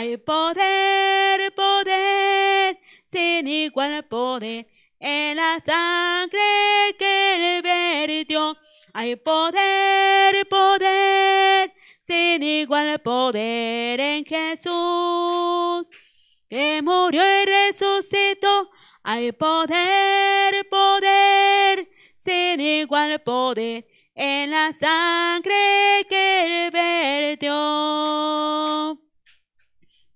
Hay poder, poder, sin igual poder, en la sangre que vertió. Hay poder, poder, sin igual poder en Jesús, que murió y resucitó. Hay poder, poder, sin igual poder en la sangre que vertió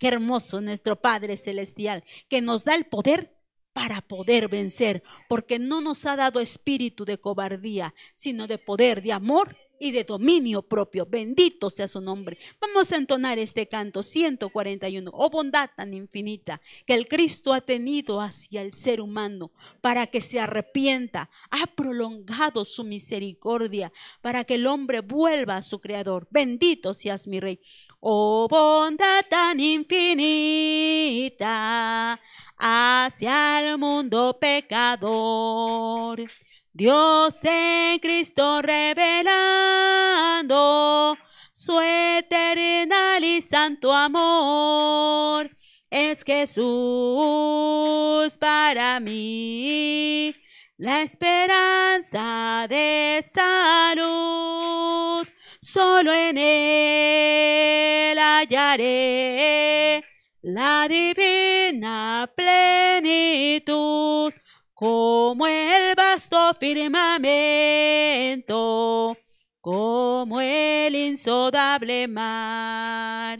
hermoso nuestro Padre Celestial, que nos da el poder para poder vencer, porque no nos ha dado espíritu de cobardía, sino de poder, de amor y de dominio propio. Bendito sea su nombre. Vamos a entonar este canto 141. Oh bondad tan infinita que el Cristo ha tenido hacia el ser humano para que se arrepienta. Ha prolongado su misericordia para que el hombre vuelva a su Creador. Bendito seas mi Rey. Oh bondad tan infinita hacia el mundo pecador Dios en Cristo revelando su eternal y santo amor. Es Jesús para mí, la esperanza de salud. Solo en Él hallaré la divina plenitud como el vasto firmamento, como el insodable mar.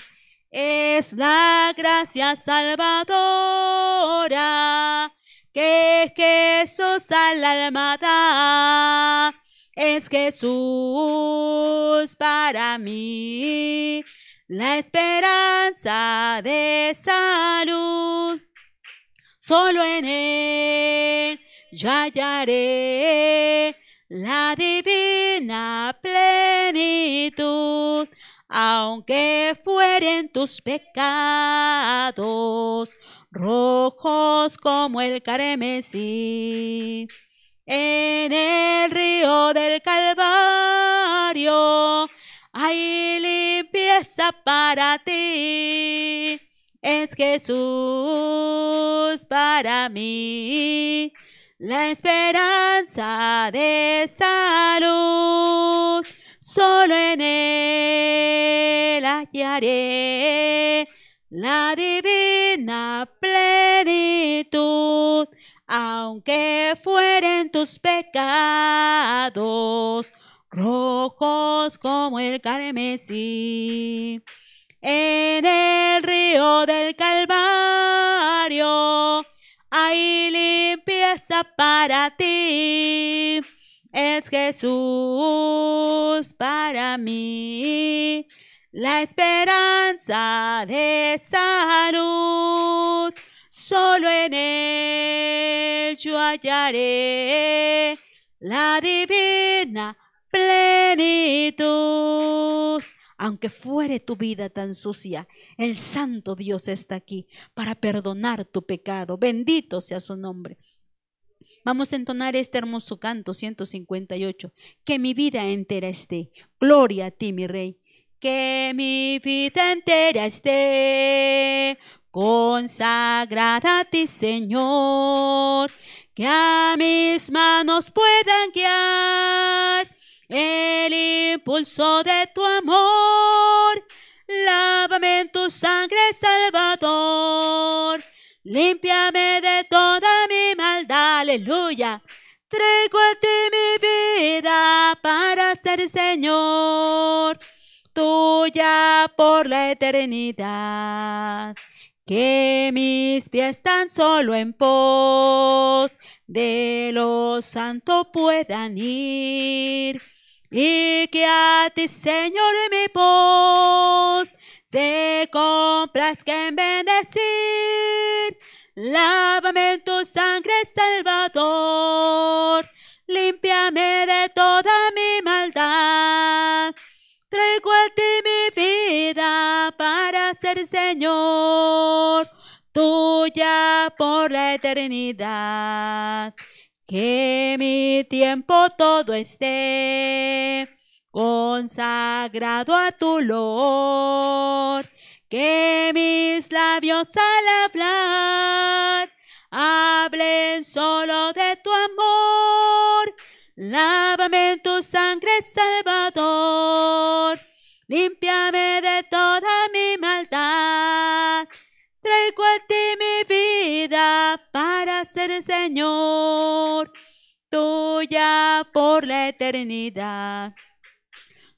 Es la gracia salvadora que Jesús al alma da. Es Jesús para mí la esperanza de salud solo en Él yo hallaré la divina plenitud, aunque fueren tus pecados rojos como el carmesí. En el río del Calvario hay limpieza para ti es Jesús para mí, la esperanza de salud. Solo en Él hallaré la divina plenitud, aunque fueren tus pecados rojos como el carmesí en el río del Calvario. Hay limpieza para ti. Es Jesús para mí. La esperanza de salud, solo en Él yo hallaré la divina plenitud. Aunque fuere tu vida tan sucia, el santo Dios está aquí para perdonar tu pecado. Bendito sea su nombre. Vamos a entonar este hermoso canto 158. Que mi vida entera esté. Gloria a ti, mi rey. Que mi vida entera esté consagrada a ti, Señor. Que a mis manos puedan guiar el impulso de tu amor. Lávame en tu sangre, Salvador. Límpiame de toda mi maldad, aleluya. Traigo a ti mi vida para ser Señor, tuya por la eternidad. Que mis pies tan solo en pos de lo santo puedan ir y que a ti, Señor, mi voz se compras que en bendecir. Lávame en tu sangre, Salvador, límpiame de toda mi maldad. Traigo a ti mi vida para ser Señor, tuya por la eternidad. Que mi tiempo todo esté consagrado a tu Lord. Que mis labios al hablar hablen solo de tu amor. Lávame en tu sangre, Salvador. Límpiame de toda mi maldad Entrego mi vida para ser Señor, tuya por la eternidad.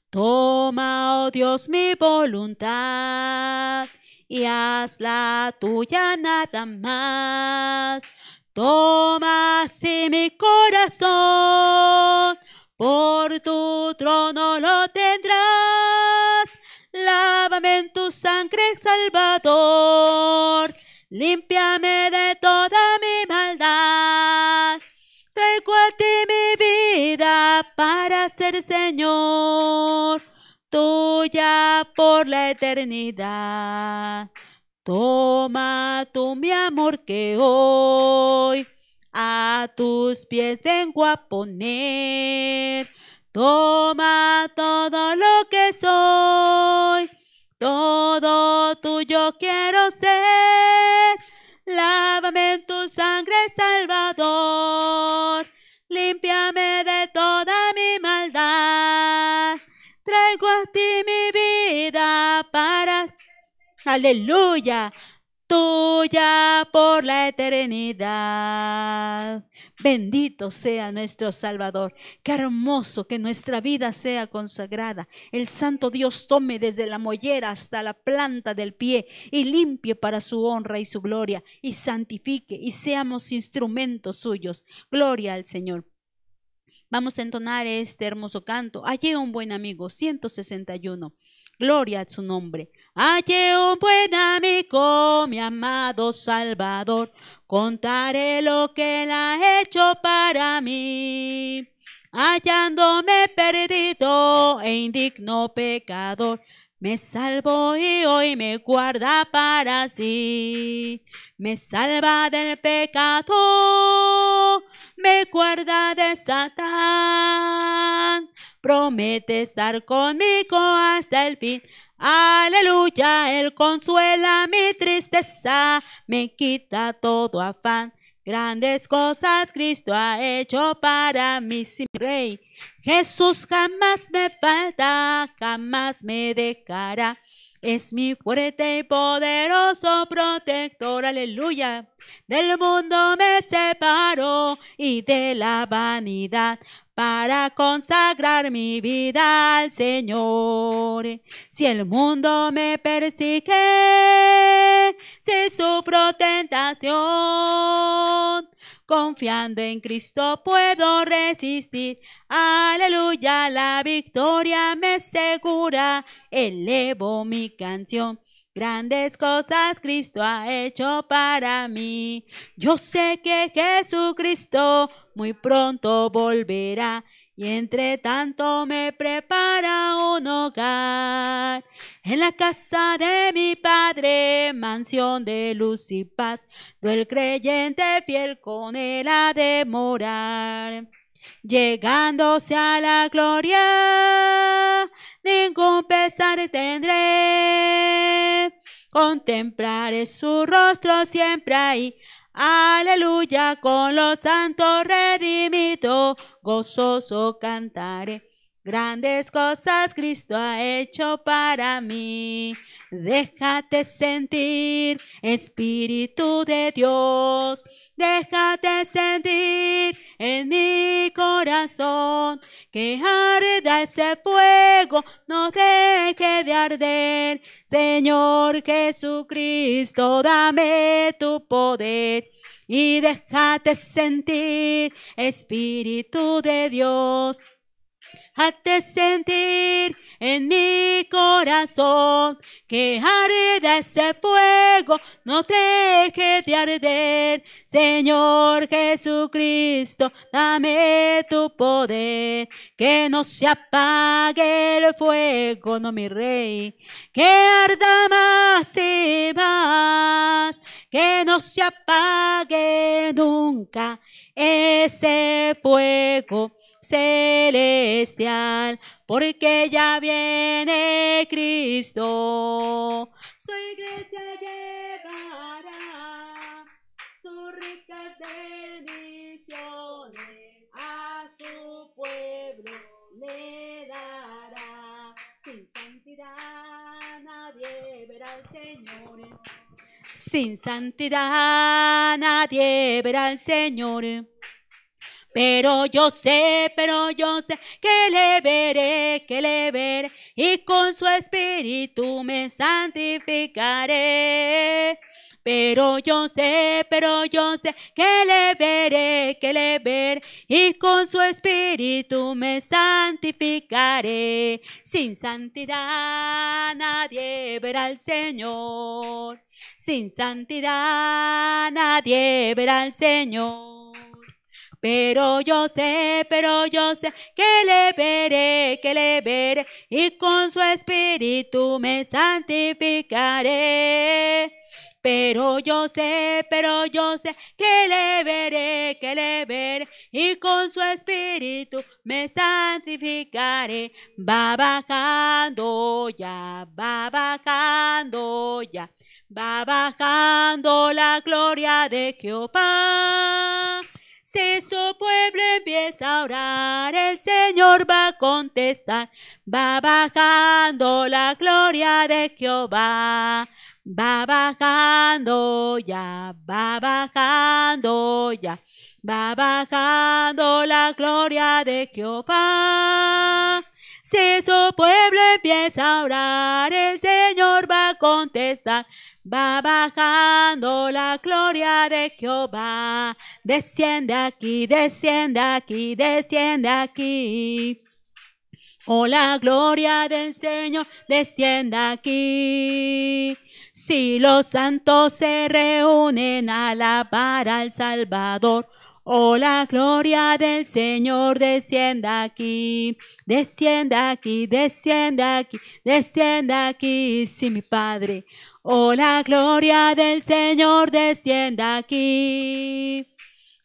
Toma, oh Dios, mi voluntad y hazla tuya nada más. Toma así mi corazón, por tu trono lo tendrás en tu sangre, Salvador. Límpiame de toda mi maldad. Traigo a ti mi vida para ser Señor, tuya por la eternidad. Toma tú mi amor que hoy a tus pies vengo a poner. Toma todo lo que soy todo tuyo quiero ser. Lávame en tu sangre, Salvador. Límpiame de toda mi maldad. Traigo a ti mi vida para. Aleluya. Tuya por la eternidad. Bendito sea nuestro Salvador. Qué hermoso que nuestra vida sea consagrada. El Santo Dios tome desde la mollera hasta la planta del pie y limpie para su honra y su gloria y santifique y seamos instrumentos suyos. Gloria al Señor. Vamos a entonar este hermoso canto. Hallé un buen amigo, 161. Gloria a su nombre. Hallé un buen amigo, mi amado Salvador. Contaré lo que él ha hecho para mí. Hallándome perdido e indigno pecador, me salvó y hoy me guarda para sí. Me salva del pecado, me guarda de Satán. Promete estar conmigo hasta el fin. Aleluya, Él consuela mi tristeza, me quita todo afán. Grandes cosas Cristo ha hecho para mí, siempre Jesús jamás me falta, jamás me dejará. Es mi fuerte y poderoso protector, aleluya. Del mundo me separó y de la vanidad para consagrar mi vida al Señor. Si el mundo me persigue, si sufro tentación, confiando en Cristo puedo resistir. Aleluya, la victoria me segura, elevo mi canción. Grandes cosas Cristo ha hecho para mí. Yo sé que Jesucristo muy pronto volverá y entre tanto me prepara un hogar. En la casa de mi padre, mansión de luz y paz, do el creyente fiel con él ha de morar llegándose a la gloria, ningún pesar tendré. Contemplaré su rostro siempre ahí. Aleluya, con los santos redimito. gozoso cantaré. Grandes cosas Cristo ha hecho para mí. Déjate sentir, Espíritu de Dios. Déjate sentir en mi corazón. Que arda ese fuego, no deje de arder. Señor Jesucristo, dame tu poder y déjate sentir, Espíritu de Dios hazte sentir en mi corazón que arde ese fuego, no deje de arder. Señor Jesucristo, dame tu poder, que no se apague el fuego, no mi rey, que arda más y más, que no se apague nunca ese fuego celestial, porque ya viene Cristo. Su iglesia llevará sus ricas bendiciones a su pueblo le dará. Sin santidad nadie verá al Señor. Sin santidad nadie verá al Señor. Pero yo sé, pero yo sé que le veré, que le veré y con su espíritu me santificaré. Pero yo sé, pero yo sé que le veré, que le veré y con su espíritu me santificaré. Sin santidad nadie verá al Señor. Sin santidad nadie verá al Señor. Pero yo sé, pero yo sé que le veré, que le veré y con su espíritu me santificaré. Pero yo sé, pero yo sé que le veré, que le veré y con su espíritu me santificaré. Va bajando ya, va bajando ya, va bajando la gloria de Jehová. Si su pueblo empieza a orar, el Señor va a contestar. Va bajando la gloria de Jehová. Va bajando ya, va bajando ya. Va bajando la gloria de Jehová. Si su pueblo empieza a orar, el Señor va a contestar. Va bajando la gloria de Jehová. Desciende aquí, descienda aquí, desciende aquí. Oh, la gloria del Señor descienda aquí. Si los santos se reúnen a alabar al Salvador, Oh, la gloria del Señor descienda aquí, descienda aquí, descienda aquí, descienda aquí, sí, mi Padre. Oh, la gloria del Señor descienda aquí.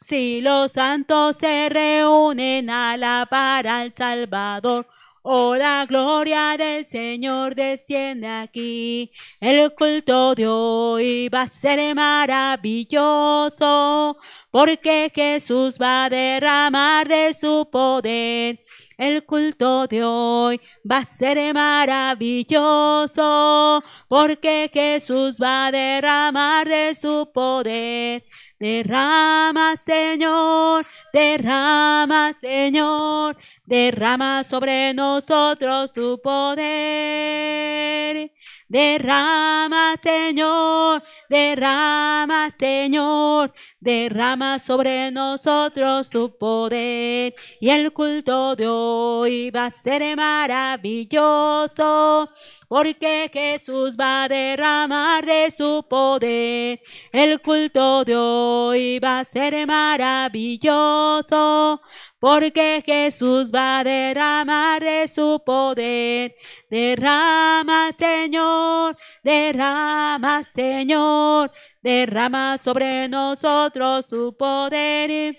Si los santos se reúnen a la para al Salvador, oh la gloria del Señor desciende aquí. El culto de hoy va a ser maravilloso, porque Jesús va a derramar de su poder. El culto de hoy va a ser maravilloso, porque Jesús va a derramar de su poder. Derrama, Señor, derrama, Señor, derrama sobre nosotros tu poder. Derrama, Señor, derrama, Señor, derrama sobre nosotros tu poder. Y el culto de hoy va a ser maravilloso porque Jesús va a derramar de su poder. El culto de hoy va a ser maravilloso, porque Jesús va a derramar de su poder. Derrama, Señor, derrama, Señor, derrama sobre nosotros su poder.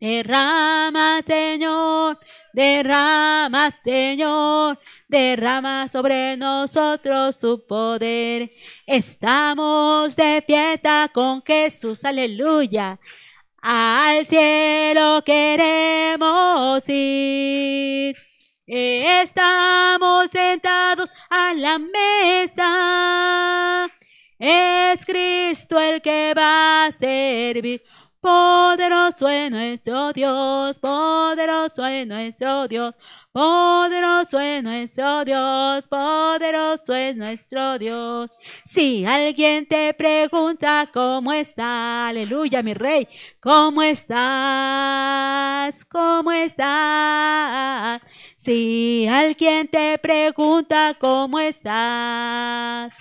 Derrama, Señor, Derrama, Señor, derrama sobre nosotros tu poder. Estamos de fiesta con Jesús, aleluya. Al cielo queremos ir. Estamos sentados a la mesa. Es Cristo el que va a servir. Poderoso es nuestro Dios, poderoso es nuestro Dios, poderoso es nuestro Dios, poderoso es nuestro Dios. Si alguien te pregunta cómo está, aleluya mi rey, ¿cómo estás? ¿Cómo estás? Si alguien te pregunta cómo estás.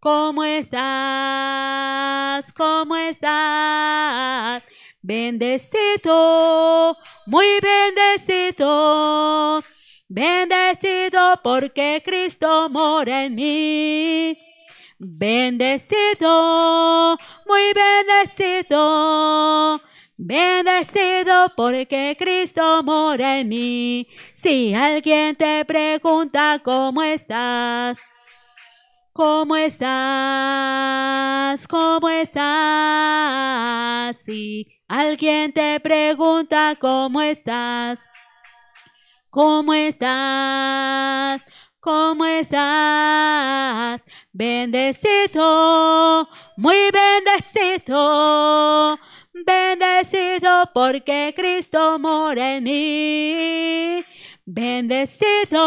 ¿Cómo estás? ¿Cómo estás? Bendecido, muy bendecido, bendecido porque Cristo mora en mí. Bendecido, muy bendecido, bendecido porque Cristo mora en mí. Si alguien te pregunta cómo estás, ¿Cómo estás? ¿Cómo estás? Si alguien te pregunta cómo estás, ¿cómo estás? ¿Cómo estás? Bendecido, muy bendecido, bendecido porque Cristo mora en mí. Bendecido,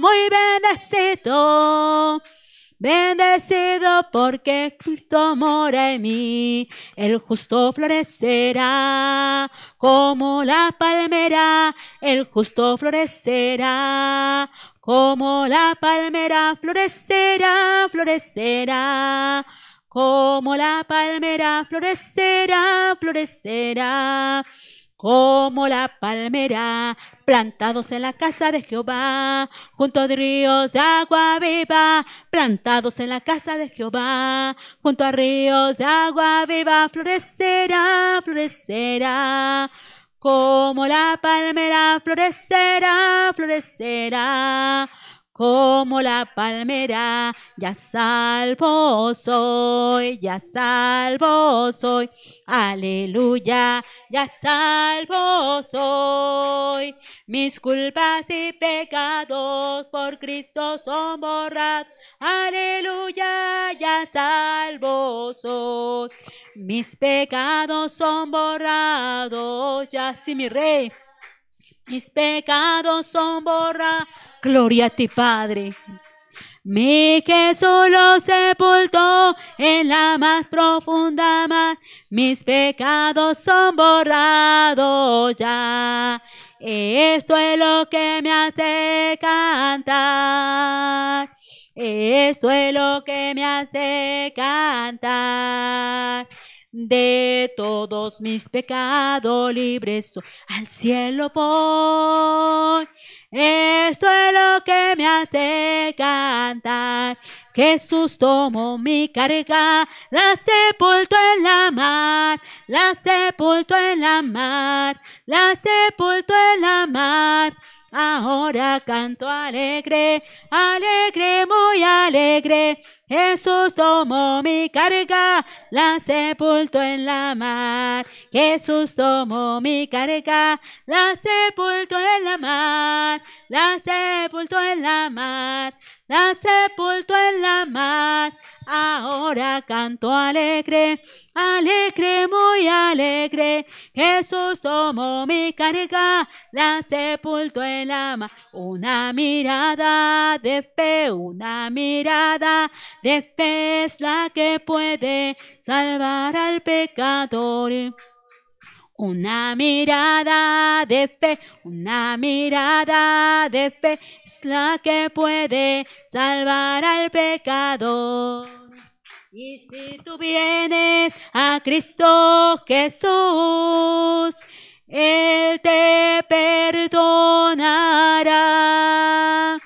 muy bendecido. Bendecido porque Cristo mora en mí, el justo florecerá como la palmera, el justo florecerá como la palmera, florecerá, florecerá, como la palmera, florecerá, florecerá como la palmera, plantados en la casa de Jehová, junto a ríos de agua viva, plantados en la casa de Jehová, junto a ríos de agua viva, florecerá, florecerá, como la palmera, florecerá, florecerá como la palmera, ya salvo soy, ya salvo soy, aleluya, ya salvo soy. Mis culpas y pecados por Cristo son borrados, aleluya, ya salvo soy. Mis pecados son borrados, ya sí, mi rey mis pecados son borrados. Gloria a ti, Padre. Mi Jesús lo sepultó en la más profunda mar, mis pecados son borrados ya. Esto es lo que me hace cantar. Esto es lo que me hace cantar de todos mis pecados libres Al cielo voy. Esto es lo que me hace cantar. Jesús tomó mi carga, la sepultó en la mar, la sepultó en la mar, la sepultó en la mar. Ahora canto alegre, alegre, muy alegre. Jesús tomó mi carga, la sepultó en la mar. Jesús tomó mi carga, la sepultó en la mar, la sepultó en la mar la sepultó en la mar. Ahora canto alegre, alegre, muy alegre. Jesús tomó mi carga, la sepultó en la mar. Una mirada de fe, una mirada de fe es la que puede salvar al pecador. Una mirada de fe, una mirada de fe es la que puede salvar al pecador. Y si tú vienes a Cristo Jesús, Él te perdonará,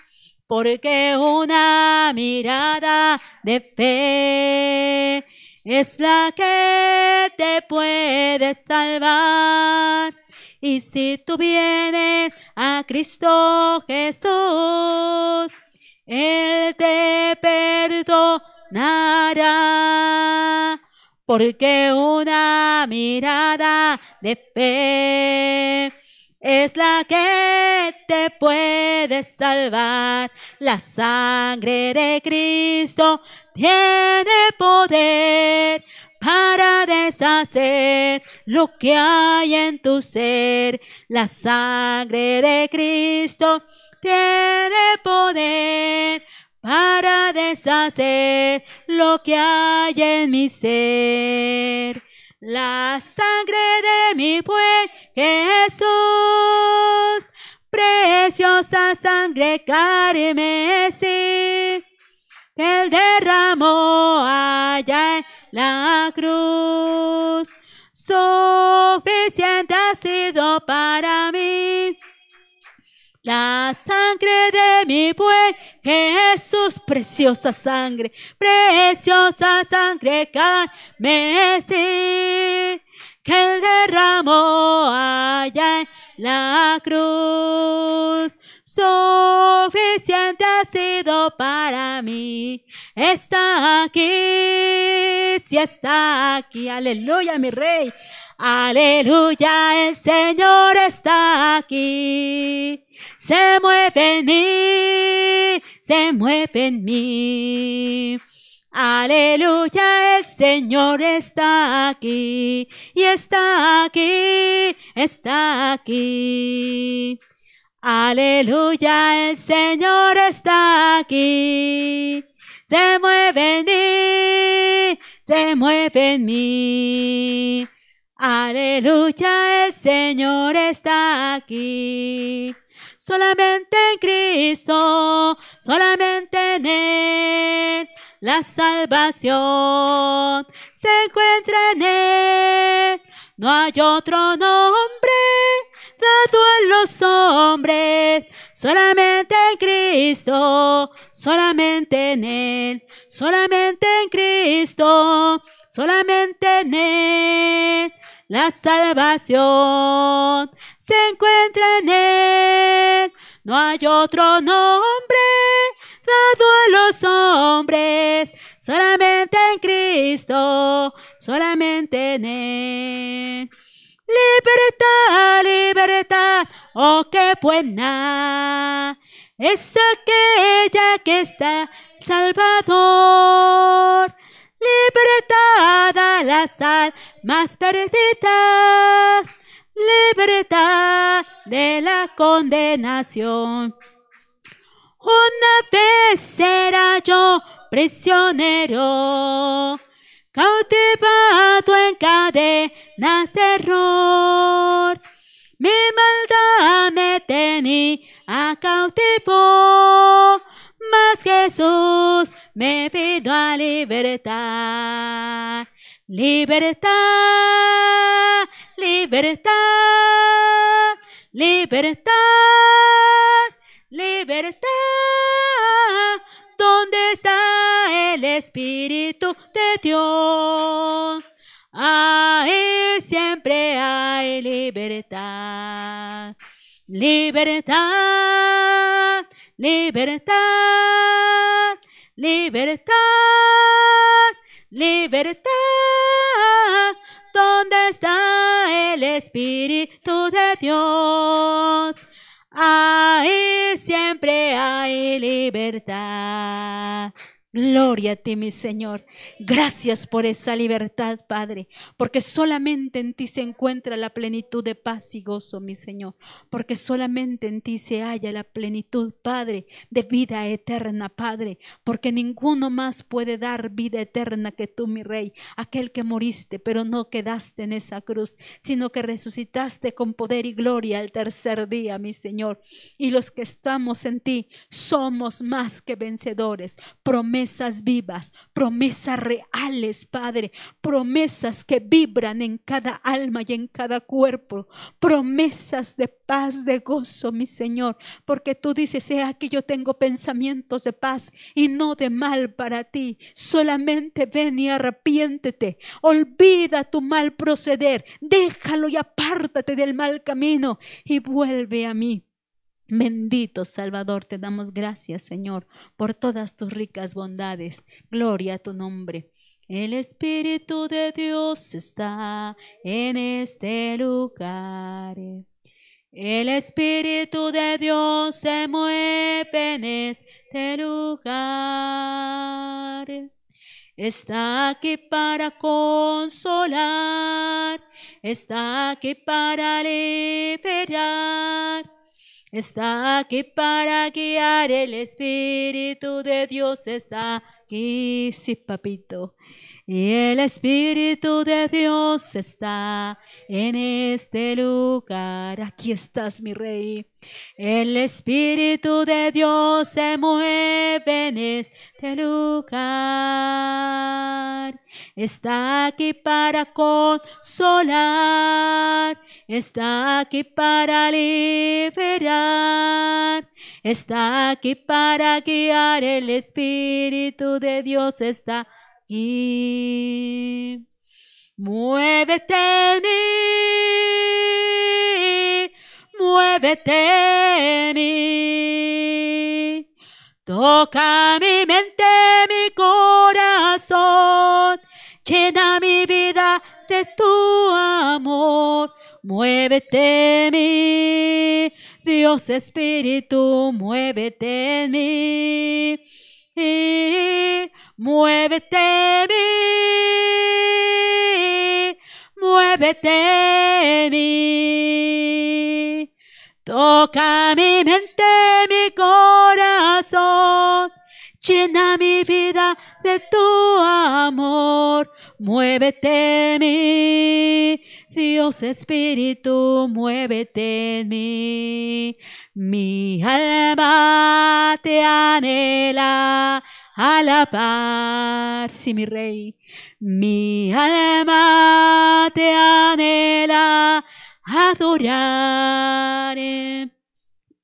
porque una mirada de fe es la que te puede salvar. Y si tú vienes a Cristo Jesús, Él te perdonará. Porque una mirada de fe es la que te puede salvar. La sangre de Cristo tiene poder para deshacer lo que hay en tu ser. La sangre de Cristo tiene poder para deshacer lo que hay en mi ser. La sangre de mi pueblo. Jesús, preciosa sangre carmesí, él derramó allá en la cruz. Suficiente ha sido para mí la sangre de mi buen Jesús, preciosa sangre, preciosa sangre carmesí que él derramó allá en la cruz. Suficiente ha sido para mí. Está aquí, si sí está aquí. Aleluya, mi rey. Aleluya, el Señor está aquí. Se mueve en mí, se mueve en mí. Aleluya, el Señor está aquí y está aquí, está aquí. Aleluya, el Señor está aquí. Se mueve en mí, se mueve en mí. Aleluya, el Señor está aquí. Solamente en Cristo, solamente en Él la salvación se encuentra en Él. No hay otro nombre dado en los hombres, solamente en Cristo, solamente en Él, solamente en Cristo, solamente en Él. La salvación se encuentra en Él. No hay otro nombre dado a los hombres, solamente en Cristo, solamente en Él. Libertad, libertad, oh qué buena, es aquella que está Salvador. Libertad a las más perdidas, libertad de la condenación. Una vez era yo prisionero, cautivado en cadenas de error. Mi maldad me tenía cautivo, mas Jesús me pidió a libertad. Libertad, libertad, libertad. Espíritu de Dios. Ahí siempre hay libertad. Libertad, libertad, libertad, libertad. ¿Dónde está el Espíritu de Dios? Ahí siempre hay libertad. Gloria a ti, mi Señor. Gracias por esa libertad, Padre, porque solamente en ti se encuentra la plenitud de paz y gozo, mi Señor, porque solamente en ti se halla la plenitud, Padre, de vida eterna, Padre, porque ninguno más puede dar vida eterna que tú, mi Rey, aquel que moriste, pero no quedaste en esa cruz, sino que resucitaste con poder y gloria al tercer día, mi Señor. Y los que estamos en ti somos más que vencedores. Promete promesas vivas, promesas reales, Padre, promesas que vibran en cada alma y en cada cuerpo, promesas de paz, de gozo, mi Señor, porque tú dices, sea que yo tengo pensamientos de paz y no de mal para ti, solamente ven y arrepiéntete, olvida tu mal proceder, déjalo y apártate del mal camino y vuelve a mí Bendito Salvador, te damos gracias, Señor, por todas tus ricas bondades. Gloria a tu nombre. El Espíritu de Dios está en este lugar. El Espíritu de Dios se mueve en este lugar. Está aquí para consolar, está aquí para liberar Está aquí para guiar el Espíritu de Dios, está aquí, sí, papito. Y el Espíritu de Dios está en este lugar. Aquí estás, mi rey. El Espíritu de Dios se mueve en este lugar. Está aquí para consolar. Está aquí para liberar. Está aquí para guiar. El Espíritu de Dios está muévete Muévete mí, muévete en mí. Toca mi mente, mi corazón. Llena mi vida de tu amor. Muévete en mí, Dios Espíritu, muévete en mí. Muévete mí, muévete mí. Toca mi mente, mi corazón. Llena mi vida de tu amor. Muévete en mí, Dios Espíritu, muévete en mí. Mi alma te anhela, a par, sí, mi rey. Mi alma te anhela, adorar, eh,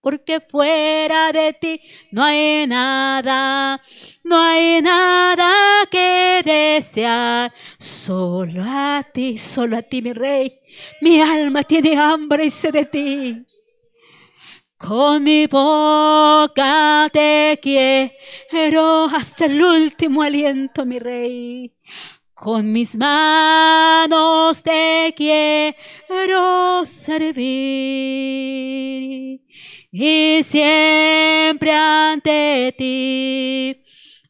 Porque fuera de ti no hay nada, no hay nada que desear. Solo a ti, solo a ti, mi rey. Mi alma tiene hambre y sed de ti. Con mi boca te quiero hasta el último aliento, mi rey. Con mis manos te quiero servir y siempre ante ti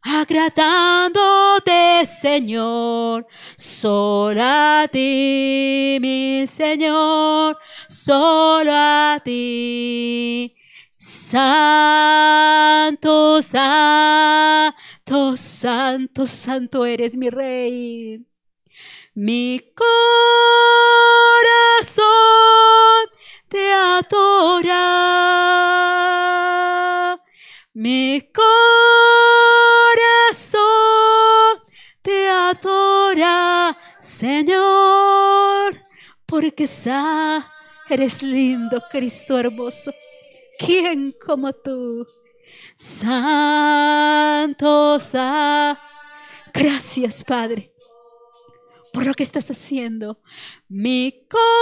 agradándote, Señor, solo a ti, mi Señor, solo a ti. Santo, santo, santo, santo eres mi rey. Mi corazón te adora mi corazón te adora, Señor, porque sa eres lindo, Cristo hermoso. ¿Quién como tú? Santo, Gracias, Padre, por lo que estás haciendo. Mi corazón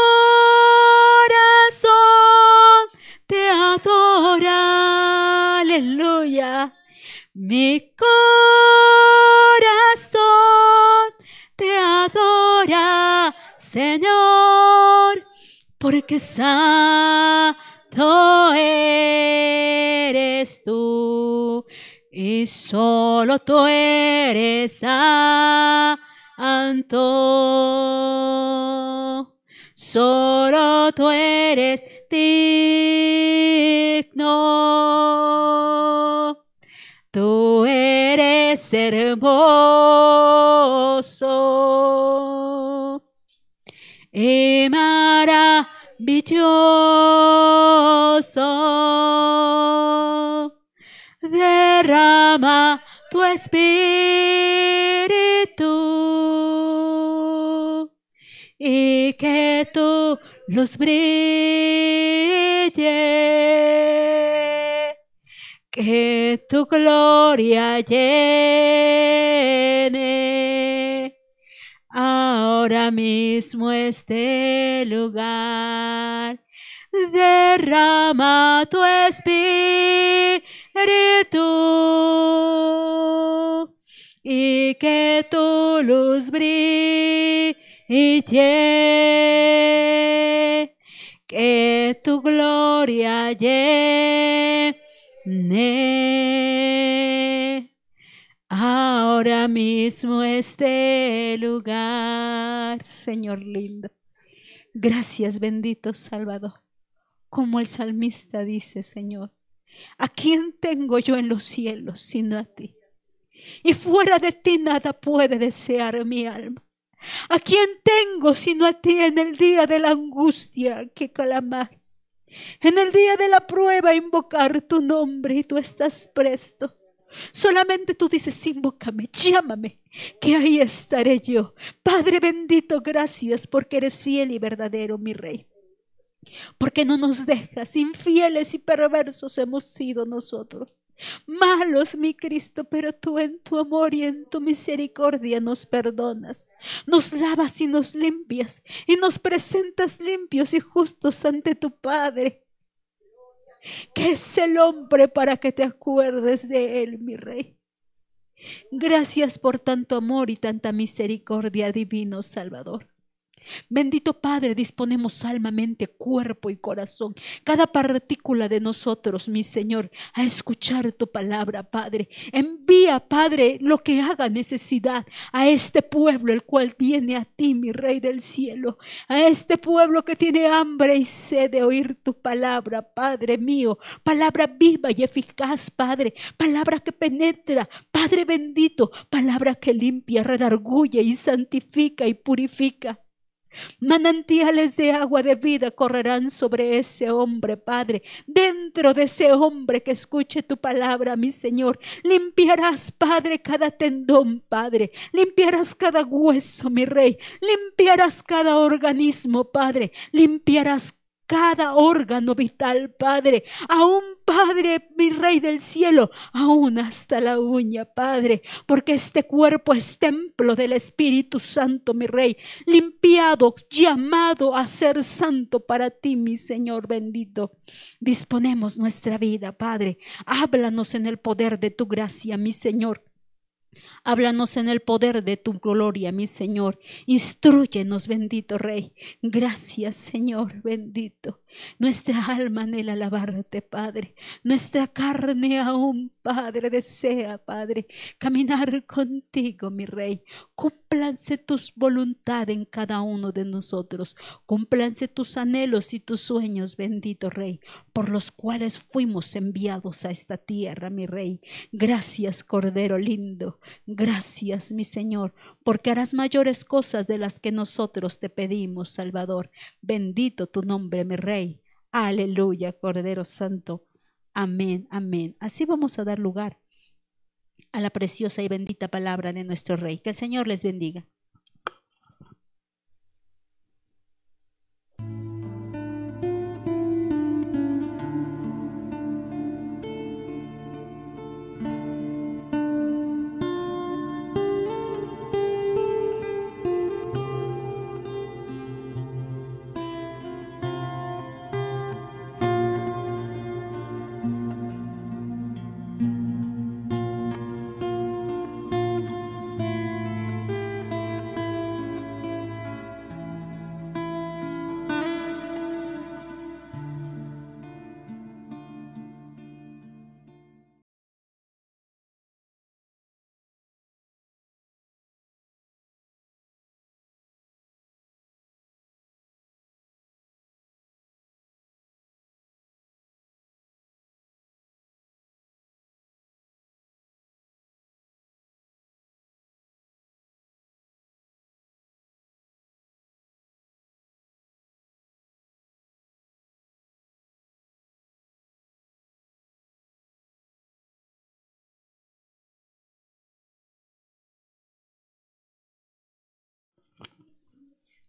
te adora, aleluya. Mi corazón te adora, Señor, porque santo eres tú y solo tú eres santo solo tú eres digno. Tú eres hermoso y maravilloso. Derrama tu espíritu y que los brille, que tu gloria llene ahora mismo este lugar. Derrama tu espíritu y que tu luz brille que tu gloria llene ahora mismo este lugar, Señor lindo. Gracias, bendito Salvador. Como el salmista dice, Señor, ¿a quién tengo yo en los cielos sino a ti? Y fuera de ti nada puede desear mi alma. ¿A quién tengo sino a ti en el día de la angustia que calamar? En el día de la prueba invocar tu nombre y tú estás presto. Solamente tú dices, invócame, llámame, que ahí estaré yo. Padre bendito, gracias porque eres fiel y verdadero, mi rey. Porque no nos dejas, infieles y perversos hemos sido nosotros. Malos, mi Cristo, pero tú en tu amor y en tu misericordia nos perdonas, nos lavas y nos limpias y nos presentas limpios y justos ante tu Padre, que es el hombre para que te acuerdes de él, mi Rey. Gracias por tanto amor y tanta misericordia, divino Salvador. Bendito Padre, disponemos alma, mente, cuerpo y corazón, cada partícula de nosotros, mi Señor, a escuchar tu palabra, Padre. Envía, Padre, lo que haga necesidad a este pueblo, el cual viene a ti, mi Rey del cielo, a este pueblo que tiene hambre y sed de oír tu palabra, Padre mío, palabra viva y eficaz, Padre, palabra que penetra, Padre bendito, palabra que limpia, redarguye y santifica y purifica. Manantiales de agua de vida correrán sobre ese hombre, Padre. Dentro de ese hombre que escuche tu palabra, mi Señor. Limpiarás, Padre, cada tendón, Padre. Limpiarás cada hueso, mi Rey. Limpiarás cada organismo, Padre. Limpiarás cada órgano vital, Padre. Aún Padre, mi Rey del cielo, aún hasta la uña, Padre, porque este cuerpo es templo del Espíritu Santo, mi Rey, limpiado, llamado a ser santo para ti, mi Señor bendito. Disponemos nuestra vida, Padre. Háblanos en el poder de tu gracia, mi Señor. Háblanos en el poder de tu gloria, mi Señor. Instruyenos, bendito Rey. Gracias, Señor, bendito. Nuestra alma anhela alabarte, Padre. Nuestra carne aún, Padre, desea, Padre, caminar contigo, mi Rey. Cúmplanse tus voluntades en cada uno de nosotros. Cúmplanse tus anhelos y tus sueños, bendito Rey, por los cuales fuimos enviados a esta tierra, mi Rey. Gracias, Cordero lindo. Gracias, mi Señor, porque harás mayores cosas de las que nosotros te pedimos, Salvador. Bendito tu nombre, mi Rey. Aleluya, Cordero Santo. Amén, amén. Así vamos a dar lugar a la preciosa y bendita palabra de nuestro Rey. Que el Señor les bendiga.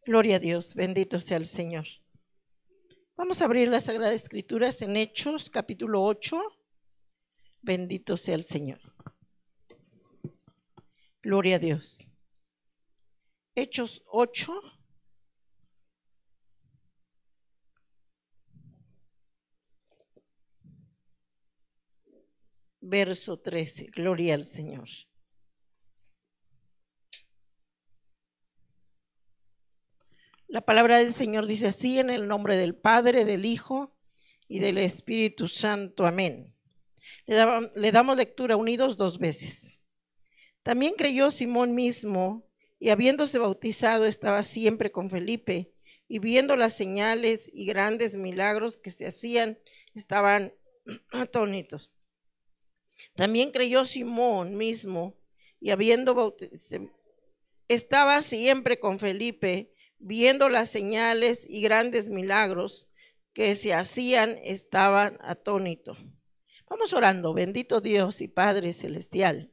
Gloria a Dios, bendito sea el Señor. Vamos a abrir las Sagradas Escrituras en Hechos capítulo 8. Bendito sea el Señor. Gloria a Dios. Hechos 8. Verso 13. Gloria al Señor. La palabra del Señor dice así, en el nombre del Padre, del Hijo y del Espíritu Santo. Amén. Le, damos lectura unidos dos veces. También creyó Simón mismo y habiéndose bautizado estaba siempre con Felipe y viendo las señales y grandes milagros que se hacían, estaban atónitos. También creyó Simón mismo y habiendo bautizado estaba siempre con Felipe viendo las señales y grandes milagros que se hacían, estaban atónitos. Vamos orando, bendito Dios y Padre Celestial.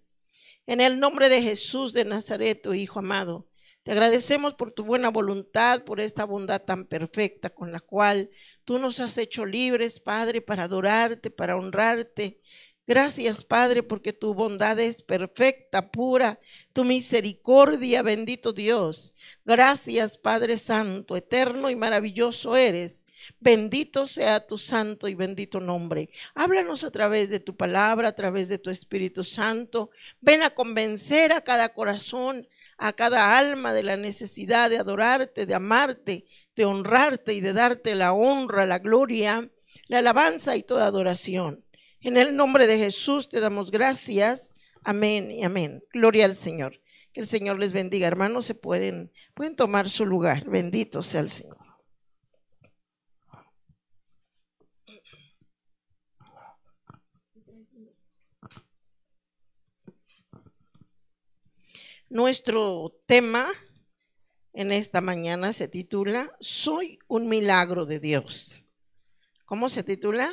En el nombre de Jesús de Nazaret, tu Hijo amado, te agradecemos por tu buena voluntad, por esta bondad tan perfecta con la cual tú nos has hecho libres, Padre, para adorarte, para honrarte Gracias, Padre, porque tu bondad es perfecta, pura, tu misericordia, bendito Dios. Gracias, Padre Santo, eterno y maravilloso eres. Bendito sea tu santo y bendito nombre. Háblanos a través de tu palabra, a través de tu Espíritu Santo. Ven a convencer a cada corazón, a cada alma de la necesidad de adorarte, de amarte, de honrarte y de darte la honra, la gloria, la alabanza y toda adoración. En el nombre de Jesús te damos gracias. Amén y amén. Gloria al Señor. Que el Señor les bendiga. Hermanos, se pueden, pueden tomar su lugar. Bendito sea el Señor. Nuestro tema en esta mañana se titula Soy un milagro de Dios. ¿Cómo se titula?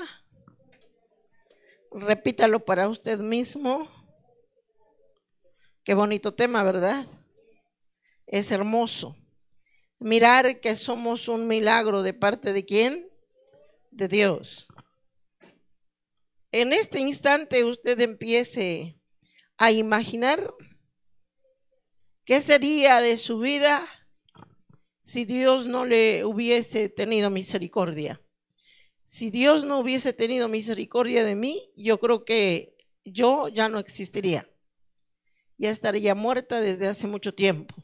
repítalo para usted mismo. Qué bonito tema, ¿verdad? Es hermoso. Mirar que somos un milagro de parte de quién? De Dios. En este instante usted empiece a imaginar qué sería de su vida si Dios no le hubiese tenido misericordia. Si Dios no hubiese tenido misericordia de mí, yo creo que yo ya no existiría. Ya estaría muerta desde hace mucho tiempo.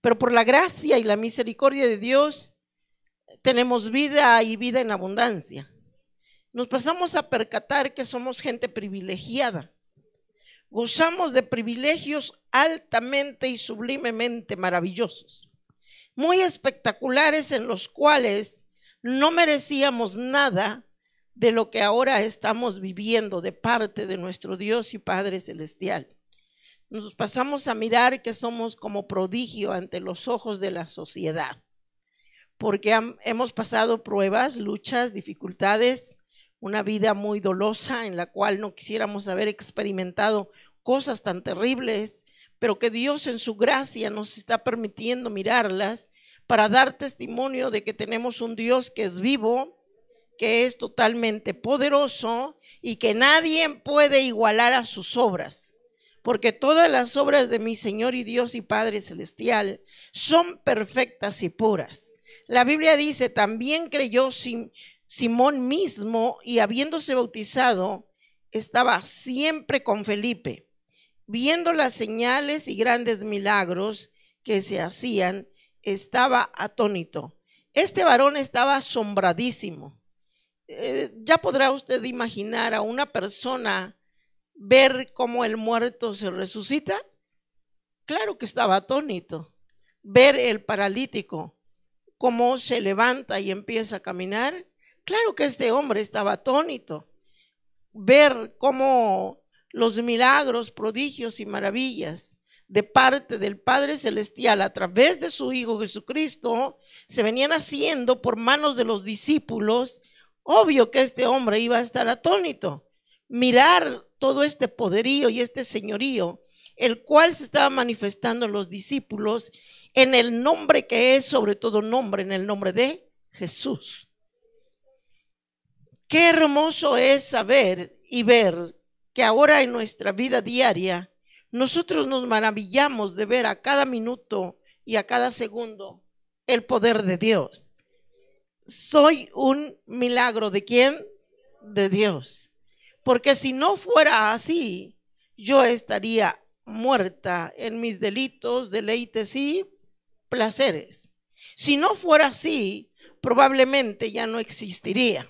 Pero por la gracia y la misericordia de Dios tenemos vida y vida en abundancia. Nos pasamos a percatar que somos gente privilegiada. Gozamos de privilegios altamente y sublimemente maravillosos, muy espectaculares en los cuales no merecíamos nada de lo que ahora estamos viviendo de parte de nuestro Dios y Padre Celestial. Nos pasamos a mirar que somos como prodigio ante los ojos de la sociedad, porque hemos pasado pruebas, luchas, dificultades, una vida muy dolosa en la cual no quisiéramos haber experimentado cosas tan terribles, pero que Dios en su gracia nos está permitiendo mirarlas para dar testimonio de que tenemos un Dios que es vivo, que es totalmente poderoso y que nadie puede igualar a sus obras. Porque todas las obras de mi Señor y Dios y Padre Celestial son perfectas y puras. La Biblia dice, también creyó Simón mismo y habiéndose bautizado, estaba siempre con Felipe, viendo las señales y grandes milagros que se hacían estaba atónito. Este varón estaba asombradísimo. Eh, ya podrá usted imaginar a una persona ver cómo el muerto se resucita. Claro que estaba atónito. Ver el paralítico, cómo se levanta y empieza a caminar. Claro que este hombre estaba atónito. Ver cómo los milagros, prodigios y maravillas de parte del Padre Celestial a través de su Hijo Jesucristo se venían haciendo por manos de los discípulos, obvio que este hombre iba a estar atónito. Mirar todo este poderío y este señorío, el cual se estaba manifestando en los discípulos en el nombre que es sobre todo nombre, en el nombre de Jesús. Qué hermoso es saber y ver que ahora en nuestra vida diaria nosotros nos maravillamos de ver a cada minuto y a cada segundo el poder de Dios. Soy un milagro de quién? De Dios. Porque si no fuera así, yo estaría muerta en mis delitos, deleites y placeres. Si no fuera así, probablemente ya no existiría.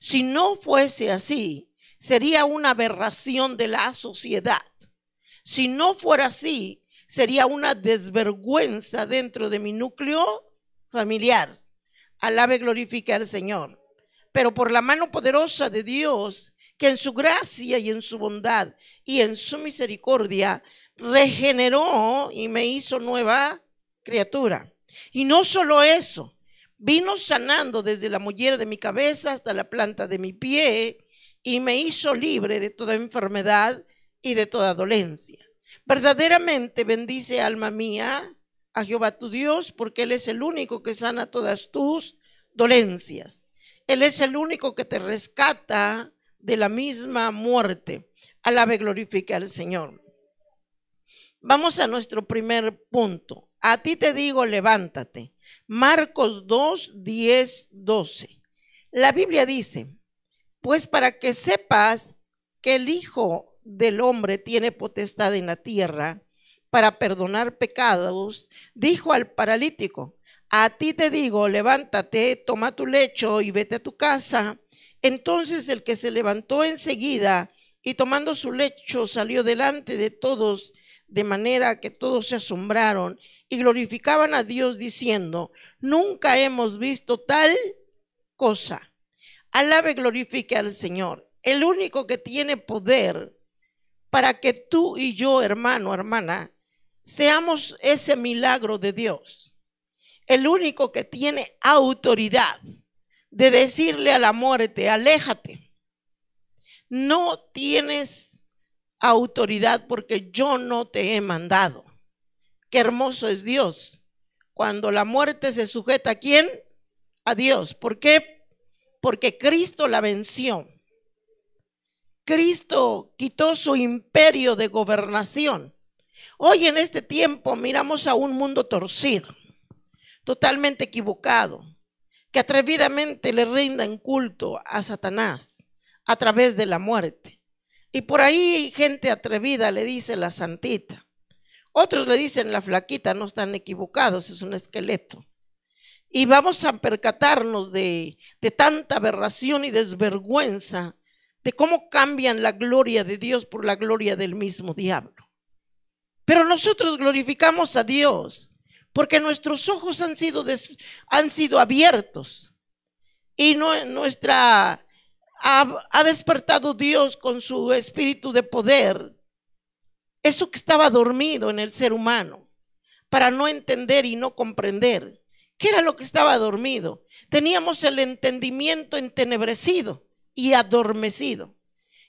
Si no fuese así, sería una aberración de la sociedad si no fuera así, sería una desvergüenza dentro de mi núcleo familiar. Alabe, glorifique al Señor. Pero por la mano poderosa de Dios, que en su gracia y en su bondad y en su misericordia regeneró y me hizo nueva criatura. Y no solo eso, vino sanando desde la mollera de mi cabeza hasta la planta de mi pie y me hizo libre de toda enfermedad y de toda dolencia. Verdaderamente bendice alma mía a Jehová tu Dios, porque Él es el único que sana todas tus dolencias. Él es el único que te rescata de la misma muerte. Alabe, glorifica al Señor. Vamos a nuestro primer punto. A ti te digo, levántate. Marcos 2, 10, 12. La Biblia dice, pues para que sepas que el Hijo del hombre tiene potestad en la tierra para perdonar pecados, dijo al paralítico, a ti te digo, levántate, toma tu lecho y vete a tu casa. Entonces el que se levantó enseguida y tomando su lecho salió delante de todos, de manera que todos se asombraron y glorificaban a Dios diciendo, nunca hemos visto tal cosa. Alabe, glorifique al Señor, el único que tiene poder para que tú y yo, hermano, hermana, seamos ese milagro de Dios. El único que tiene autoridad de decirle a la muerte, aléjate. No tienes autoridad porque yo no te he mandado. Qué hermoso es Dios. Cuando la muerte se sujeta a quién? A Dios. ¿Por qué? Porque Cristo la venció. Cristo quitó su imperio de gobernación. Hoy en este tiempo miramos a un mundo torcido, totalmente equivocado, que atrevidamente le en culto a Satanás a través de la muerte. Y por ahí gente atrevida le dice la santita. Otros le dicen la flaquita, no están equivocados, es un esqueleto. Y vamos a percatarnos de, de tanta aberración y desvergüenza de cómo cambian la gloria de Dios por la gloria del mismo diablo. Pero nosotros glorificamos a Dios porque nuestros ojos han sido, han sido abiertos y nuestra ha despertado Dios con su espíritu de poder eso que estaba dormido en el ser humano para no entender y no comprender. ¿Qué era lo que estaba dormido? Teníamos el entendimiento entenebrecido y adormecido.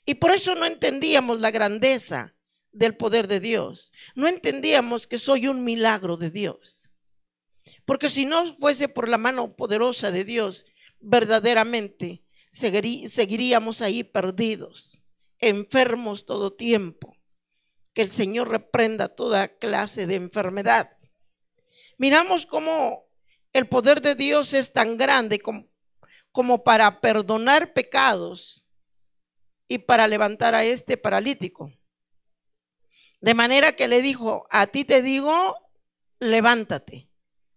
Y por eso no entendíamos la grandeza del poder de Dios. No entendíamos que soy un milagro de Dios. Porque si no fuese por la mano poderosa de Dios, verdaderamente seguiríamos ahí perdidos, enfermos todo tiempo. Que el Señor reprenda toda clase de enfermedad. Miramos cómo el poder de Dios es tan grande como como para perdonar pecados y para levantar a este paralítico. De manera que le dijo, a ti te digo, levántate.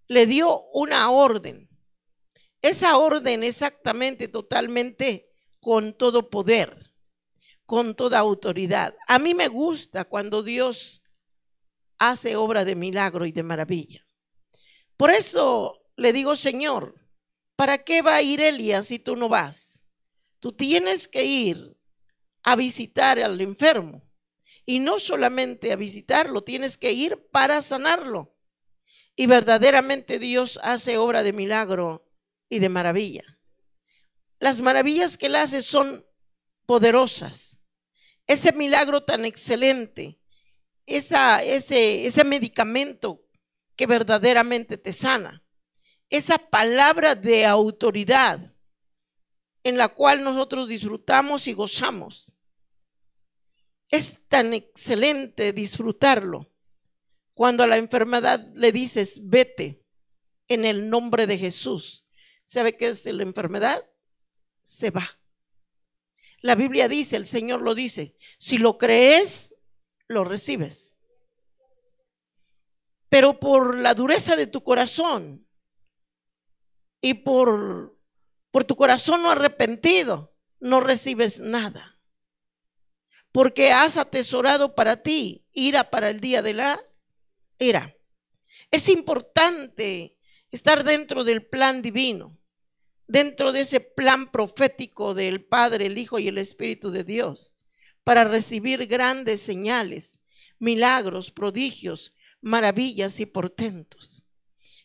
Le dio una orden. Esa orden exactamente, totalmente, con todo poder, con toda autoridad. A mí me gusta cuando Dios hace obra de milagro y de maravilla. Por eso le digo, Señor, ¿Para qué va a ir Elías si tú no vas? Tú tienes que ir a visitar al enfermo. Y no solamente a visitarlo, tienes que ir para sanarlo. Y verdaderamente Dios hace obra de milagro y de maravilla. Las maravillas que Él hace son poderosas. Ese milagro tan excelente, esa, ese, ese medicamento que verdaderamente te sana esa palabra de autoridad en la cual nosotros disfrutamos y gozamos. Es tan excelente disfrutarlo cuando a la enfermedad le dices, vete en el nombre de Jesús. ¿Sabe qué es la enfermedad? Se va. La Biblia dice, el Señor lo dice, si lo crees, lo recibes. Pero por la dureza de tu corazón, y por, por tu corazón no arrepentido, no recibes nada. Porque has atesorado para ti ira para el día de la era Es importante estar dentro del plan divino, dentro de ese plan profético del Padre, el Hijo y el Espíritu de Dios, para recibir grandes señales, milagros, prodigios, maravillas y portentos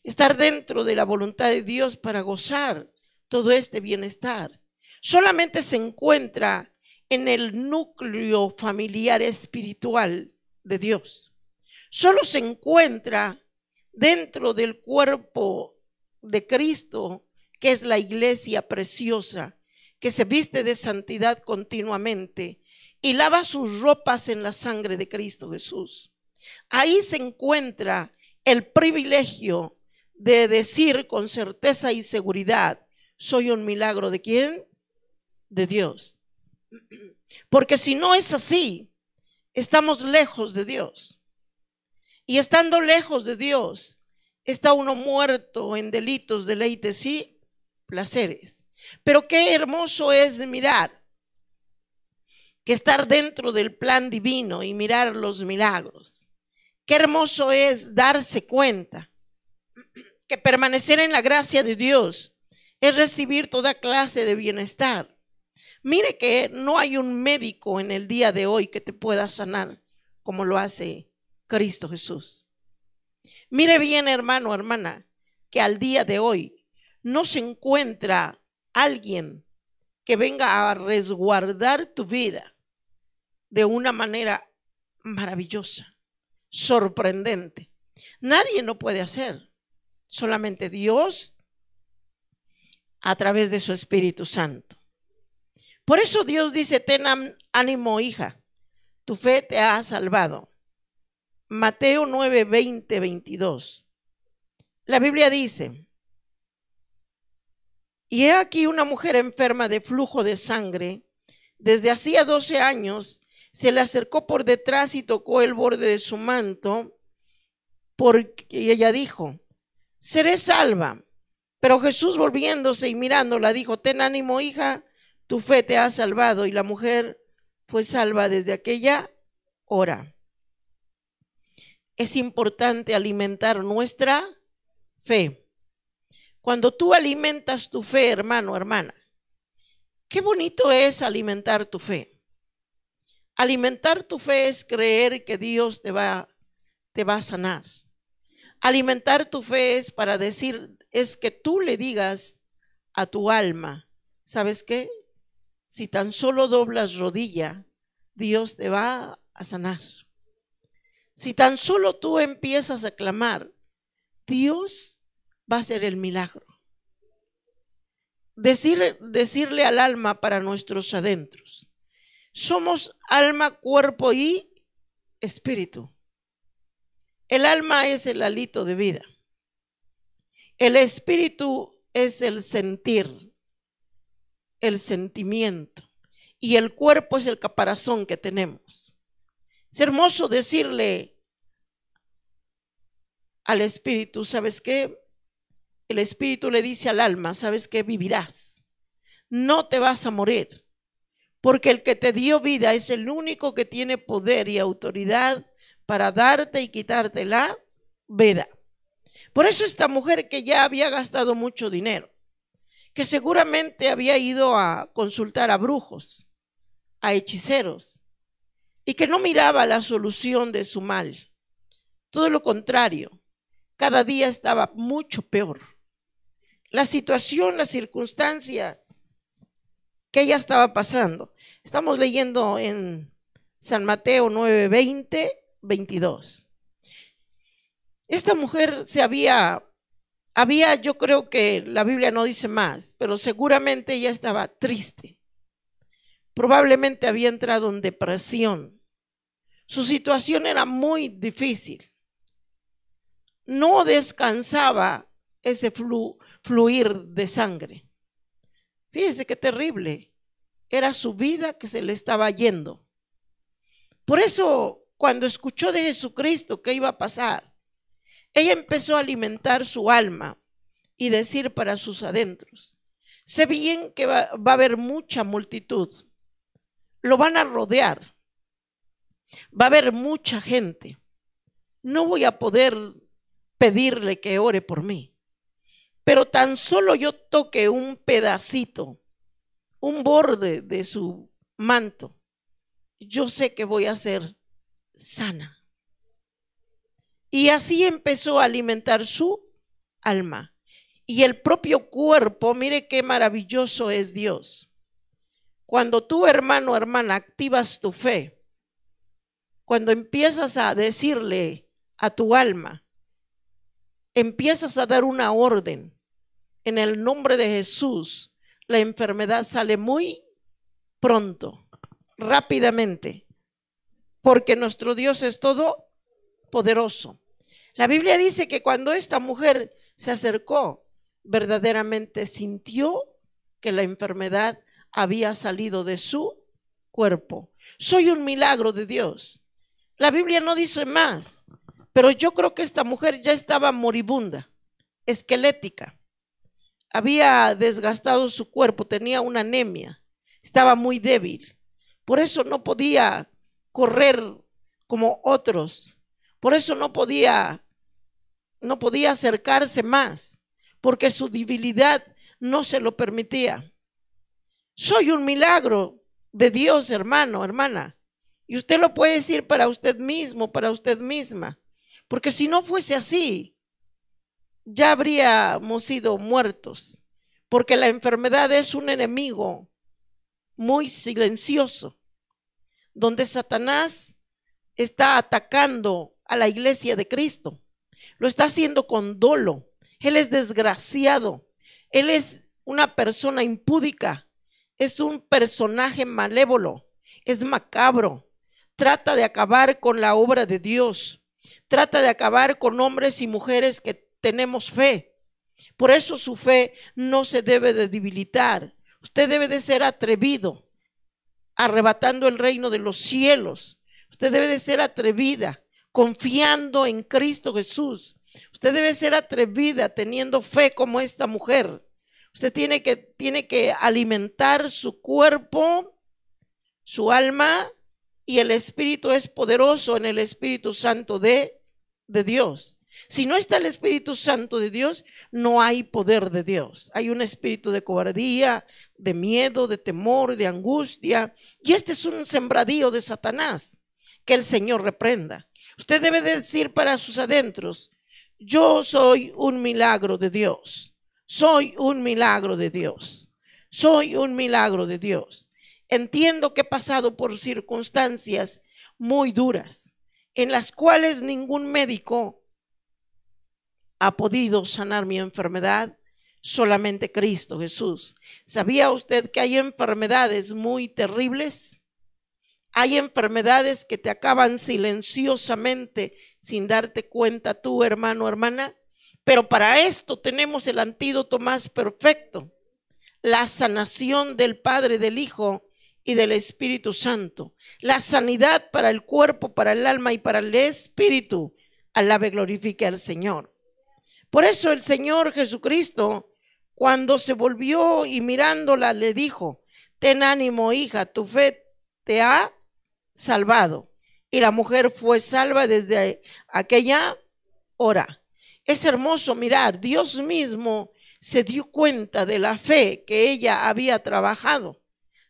estar dentro de la voluntad de Dios para gozar todo este bienestar. Solamente se encuentra en el núcleo familiar espiritual de Dios. Solo se encuentra dentro del cuerpo de Cristo, que es la iglesia preciosa, que se viste de santidad continuamente y lava sus ropas en la sangre de Cristo Jesús. Ahí se encuentra el privilegio de decir con certeza y seguridad, soy un milagro de quién? De Dios. Porque si no es así, estamos lejos de Dios. Y estando lejos de Dios, está uno muerto en delitos, deleites y placeres. Pero qué hermoso es mirar que estar dentro del plan divino y mirar los milagros. Qué hermoso es darse cuenta permanecer en la gracia de Dios es recibir toda clase de bienestar. Mire que no hay un médico en el día de hoy que te pueda sanar como lo hace Cristo Jesús. Mire bien, hermano, hermana, que al día de hoy no se encuentra alguien que venga a resguardar tu vida de una manera maravillosa, sorprendente. Nadie lo puede hacer solamente Dios a través de su Espíritu Santo. Por eso Dios dice, ten ánimo hija, tu fe te ha salvado. Mateo 9, 20, 22. La Biblia dice, y he aquí una mujer enferma de flujo de sangre, desde hacía 12 años, se le acercó por detrás y tocó el borde de su manto, porque ella dijo, seré salva. Pero Jesús volviéndose y mirándola dijo, ten ánimo hija, tu fe te ha salvado. Y la mujer fue salva desde aquella hora. Es importante alimentar nuestra fe. Cuando tú alimentas tu fe, hermano, hermana, qué bonito es alimentar tu fe. Alimentar tu fe es creer que Dios te va, te va a sanar Alimentar tu fe es para decir, es que tú le digas a tu alma, ¿sabes qué? Si tan solo doblas rodilla, Dios te va a sanar. Si tan solo tú empiezas a clamar, Dios va a hacer el milagro. Decir, decirle al alma para nuestros adentros. Somos alma, cuerpo y espíritu. El alma es el alito de vida. El espíritu es el sentir, el sentimiento. Y el cuerpo es el caparazón que tenemos. Es hermoso decirle al espíritu, ¿sabes qué? El espíritu le dice al alma, ¿sabes qué? Vivirás. No te vas a morir. Porque el que te dio vida es el único que tiene poder y autoridad para darte y quitarte la veda. Por eso esta mujer que ya había gastado mucho dinero, que seguramente había ido a consultar a brujos, a hechiceros, y que no miraba la solución de su mal. Todo lo contrario, cada día estaba mucho peor. La situación, la circunstancia que ella estaba pasando. Estamos leyendo en San Mateo 9:20 22. Esta mujer se había, había, yo creo que la Biblia no dice más, pero seguramente ella estaba triste. Probablemente había entrado en depresión. Su situación era muy difícil. No descansaba ese fluir de sangre. Fíjese qué terrible. Era su vida que se le estaba yendo. Por eso cuando escuchó de Jesucristo qué iba a pasar, ella empezó a alimentar su alma y decir para sus adentros, sé bien que va, a haber mucha multitud, lo van a rodear, va a haber mucha gente, no voy a poder pedirle que ore por mí, pero tan solo yo toque un pedacito, un borde de su manto, yo sé que voy a hacer sana. Y así empezó a alimentar su alma. Y el propio cuerpo, mire qué maravilloso es Dios. Cuando tú, hermano, hermana, activas tu fe, cuando empiezas a decirle a tu alma, empiezas a dar una orden en el nombre de Jesús, la enfermedad sale muy pronto, rápidamente porque nuestro Dios es todo poderoso. La Biblia dice que cuando esta mujer se acercó, verdaderamente sintió que la enfermedad había salido de su cuerpo. Soy un milagro de Dios. La Biblia no dice más, pero yo creo que esta mujer ya estaba moribunda, esquelética. Había desgastado su cuerpo, tenía una anemia, estaba muy débil. Por eso no podía correr como otros. Por eso no podía, no podía acercarse más, porque su debilidad no se lo permitía. Soy un milagro de Dios, hermano, hermana. Y usted lo puede decir para usted mismo, para usted misma. Porque si no fuese así, ya habríamos sido muertos. Porque la enfermedad es un enemigo muy silencioso donde Satanás está atacando a la iglesia de Cristo. Lo está haciendo con dolo. Él es desgraciado. Él es una persona impúdica. Es un personaje malévolo. Es macabro. Trata de acabar con la obra de Dios. Trata de acabar con hombres y mujeres que tenemos fe. Por eso su fe no se debe de debilitar. Usted debe de ser atrevido arrebatando el reino de los cielos. Usted debe de ser atrevida, confiando en Cristo Jesús. Usted debe ser atrevida teniendo fe como esta mujer. Usted tiene que, tiene que alimentar su cuerpo, su alma y el Espíritu es poderoso en el Espíritu Santo de, de Dios. Si no está el Espíritu Santo de Dios, no hay poder de Dios. Hay un espíritu de cobardía, de miedo, de temor, de angustia. Y este es un sembradío de Satanás que el Señor reprenda. Usted debe decir para sus adentros, yo soy un milagro de Dios. Soy un milagro de Dios. Soy un milagro de Dios. Entiendo que he pasado por circunstancias muy duras, en las cuales ningún médico ha podido sanar mi enfermedad? Solamente Cristo Jesús. ¿Sabía usted que hay enfermedades muy terribles? Hay enfermedades que te acaban silenciosamente sin darte cuenta tú, hermano, hermana. Pero para esto tenemos el antídoto más perfecto, la sanación del Padre, del Hijo y del Espíritu Santo. La sanidad para el cuerpo, para el alma y para el espíritu. Alabe, glorifique al Señor. Por eso el Señor Jesucristo, cuando se volvió y mirándola, le dijo, ten ánimo, hija, tu fe te ha salvado. Y la mujer fue salva desde aquella hora. Es hermoso mirar, Dios mismo se dio cuenta de la fe que ella había trabajado,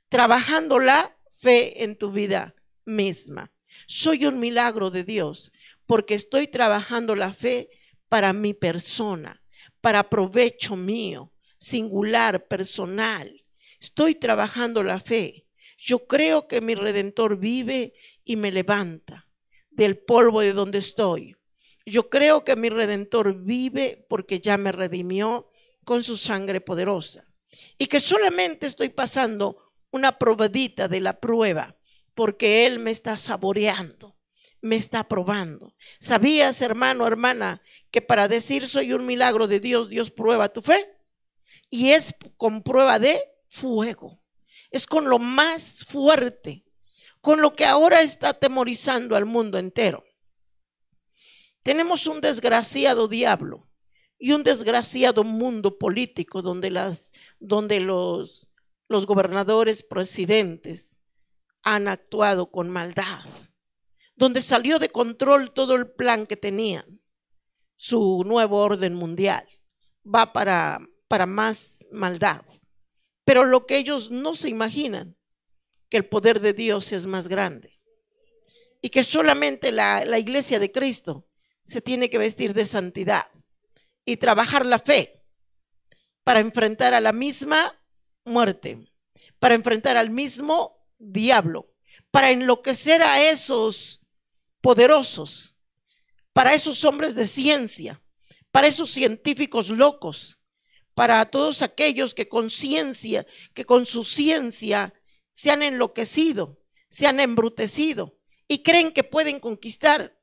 trabajando la fe en tu vida misma. Soy un milagro de Dios porque estoy trabajando la fe para mi persona, para provecho mío, singular, personal. Estoy trabajando la fe. Yo creo que mi redentor vive y me levanta del polvo de donde estoy. Yo creo que mi redentor vive porque ya me redimió con su sangre poderosa y que solamente estoy pasando una probadita de la prueba porque Él me está saboreando, me está probando. ¿Sabías, hermano, hermana, que para decir soy un milagro de Dios, Dios prueba tu fe. Y es con prueba de fuego. Es con lo más fuerte, con lo que ahora está atemorizando al mundo entero. Tenemos un desgraciado diablo y un desgraciado mundo político donde, las, donde los, los gobernadores presidentes han actuado con maldad, donde salió de control todo el plan que tenían su nuevo orden mundial, va para, para más maldad. Pero lo que ellos no se imaginan, que el poder de Dios es más grande y que solamente la, la iglesia de Cristo se tiene que vestir de santidad y trabajar la fe para enfrentar a la misma muerte, para enfrentar al mismo diablo, para enloquecer a esos poderosos para esos hombres de ciencia, para esos científicos locos, para todos aquellos que con ciencia, que con su ciencia se han enloquecido, se han embrutecido y creen que pueden conquistar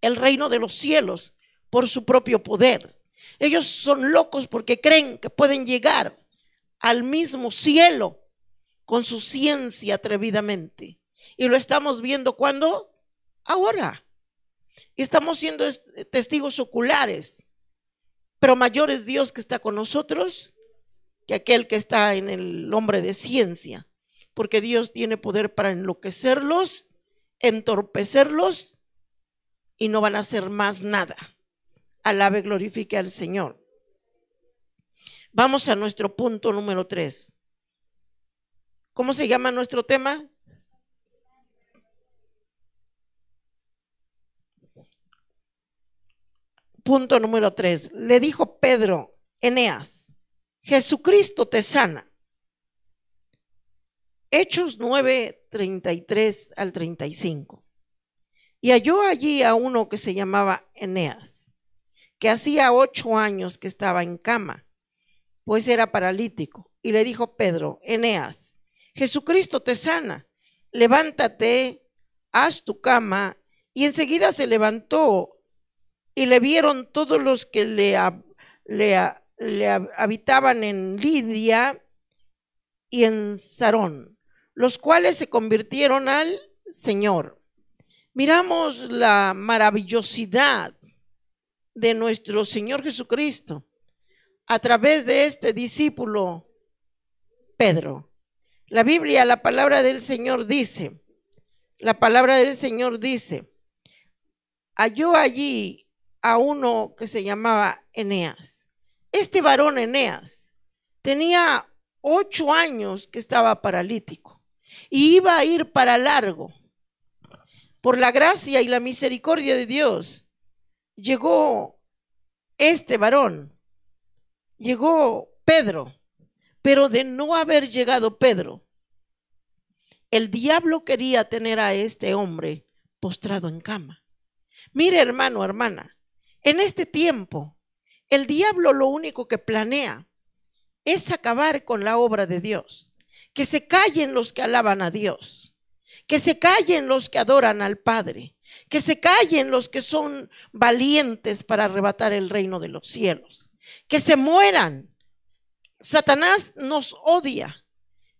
el reino de los cielos por su propio poder. Ellos son locos porque creen que pueden llegar al mismo cielo con su ciencia atrevidamente. Y lo estamos viendo cuando? Ahora. Y estamos siendo testigos oculares. Pero mayor es Dios que está con nosotros que aquel que está en el hombre de ciencia. Porque Dios tiene poder para enloquecerlos, entorpecerlos y no van a hacer más nada. Alabe, glorifique al Señor. Vamos a nuestro punto número tres. ¿Cómo se llama nuestro tema? punto número tres. Le dijo Pedro, Eneas, Jesucristo te sana. Hechos 9, 33 al 35. Y halló allí a uno que se llamaba Eneas, que hacía ocho años que estaba en cama, pues era paralítico. Y le dijo Pedro, Eneas, Jesucristo te sana, levántate, haz tu cama. Y enseguida se levantó y le vieron todos los que le, habitaban en Lidia y en Sarón, los cuales se convirtieron al Señor. Miramos la maravillosidad de nuestro Señor Jesucristo a través de este discípulo Pedro. La Biblia, la palabra del Señor dice, la palabra del Señor dice, halló allí a uno que se llamaba Eneas. Este varón Eneas tenía ocho años que estaba paralítico y iba a ir para largo. Por la gracia y la misericordia de Dios, llegó este varón, llegó Pedro, pero de no haber llegado Pedro, el diablo quería tener a este hombre postrado en cama. Mire, hermano, hermana, en este tiempo, el diablo lo único que planea es acabar con la obra de Dios, que se callen los que alaban a Dios, que se callen los que adoran al Padre, que se callen los que son valientes para arrebatar el reino de los cielos, que se mueran. Satanás nos odia.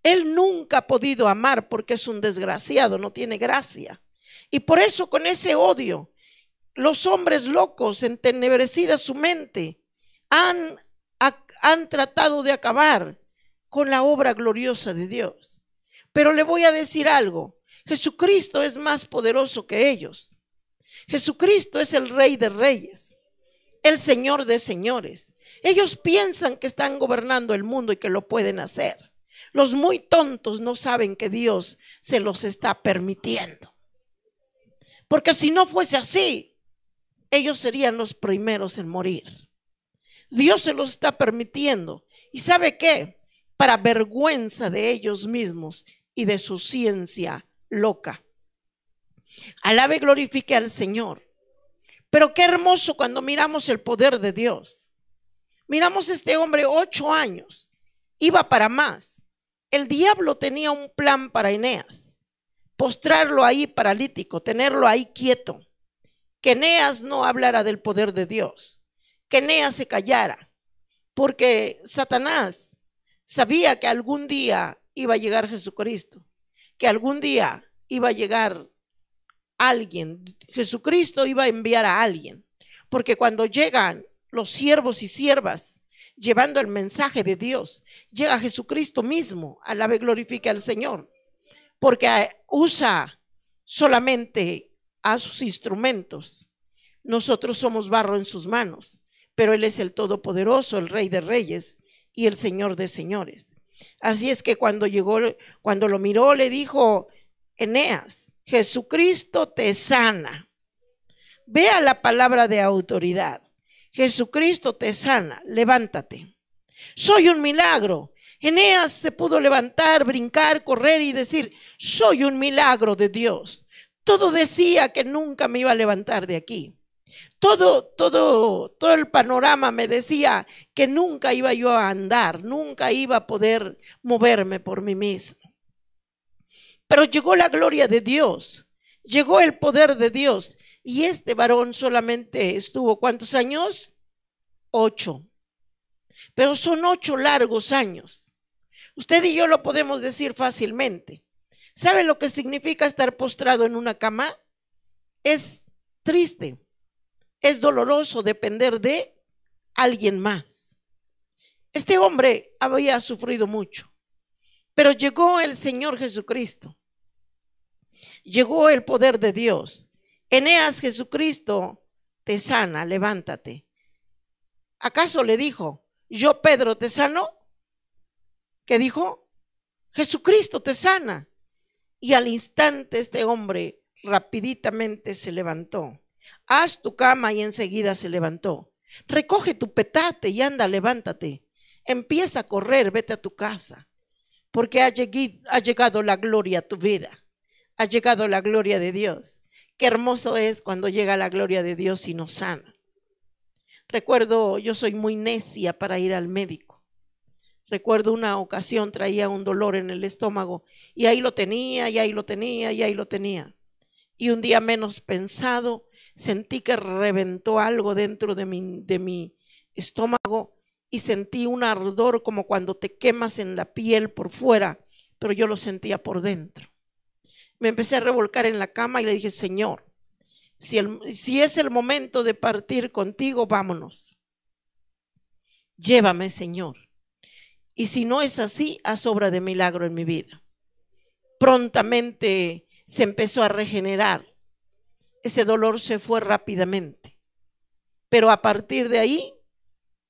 Él nunca ha podido amar porque es un desgraciado, no tiene gracia. Y por eso con ese odio los hombres locos, entenebrecida su mente, han, han tratado de acabar con la obra gloriosa de Dios. Pero le voy a decir algo, Jesucristo es más poderoso que ellos. Jesucristo es el rey de reyes, el señor de señores. Ellos piensan que están gobernando el mundo y que lo pueden hacer. Los muy tontos no saben que Dios se los está permitiendo. Porque si no fuese así, ellos serían los primeros en morir. Dios se los está permitiendo. ¿Y sabe qué? Para vergüenza de ellos mismos y de su ciencia loca. Alabe y glorifique al Señor. Pero qué hermoso cuando miramos el poder de Dios. Miramos este hombre ocho años, iba para más. El diablo tenía un plan para Eneas, postrarlo ahí paralítico, tenerlo ahí quieto que Eneas no hablara del poder de Dios, que Eneas se callara, porque Satanás sabía que algún día iba a llegar Jesucristo, que algún día iba a llegar alguien, Jesucristo iba a enviar a alguien, porque cuando llegan los siervos y siervas llevando el mensaje de Dios, llega Jesucristo mismo, alabe vez glorifique al Señor, porque usa solamente a sus instrumentos. Nosotros somos barro en sus manos, pero Él es el Todopoderoso, el Rey de Reyes y el Señor de Señores. Así es que cuando llegó, cuando lo miró, le dijo Eneas, Jesucristo te sana. Vea la palabra de autoridad. Jesucristo te sana, levántate. Soy un milagro. Eneas se pudo levantar, brincar, correr y decir, soy un milagro de Dios. Todo decía que nunca me iba a levantar de aquí. Todo, todo, todo el panorama me decía que nunca iba yo a andar, nunca iba a poder moverme por mí mismo. Pero llegó la gloria de Dios, llegó el poder de Dios. Y este varón solamente estuvo, ¿cuántos años? Ocho. Pero son ocho largos años. Usted y yo lo podemos decir fácilmente. ¿Sabe lo que significa estar postrado en una cama? Es triste, es doloroso depender de alguien más. Este hombre había sufrido mucho, pero llegó el Señor Jesucristo, llegó el poder de Dios. Eneas Jesucristo te sana, levántate. ¿Acaso le dijo, yo Pedro te sano? ¿Qué dijo? Jesucristo te sana. Y al instante este hombre rapiditamente se levantó. Haz tu cama y enseguida se levantó. Recoge tu petate y anda, levántate. Empieza a correr, vete a tu casa, porque ha, ha llegado la gloria a tu vida. Ha llegado la gloria de Dios. Qué hermoso es cuando llega la gloria de Dios y nos sana. Recuerdo, yo soy muy necia para ir al médico. Recuerdo una ocasión traía un dolor en el estómago y ahí lo tenía, y ahí lo tenía, y ahí lo tenía. Y un día menos pensado, sentí que reventó algo dentro de mi, de mi estómago y sentí un ardor como cuando te quemas en la piel por fuera, pero yo lo sentía por dentro. Me empecé a revolcar en la cama y le dije, Señor, si, si es el momento de partir contigo, vámonos. Llévame, Señor. Y si no es así, haz obra de milagro en mi vida. Prontamente se empezó a regenerar. Ese dolor se fue rápidamente. Pero a partir de ahí,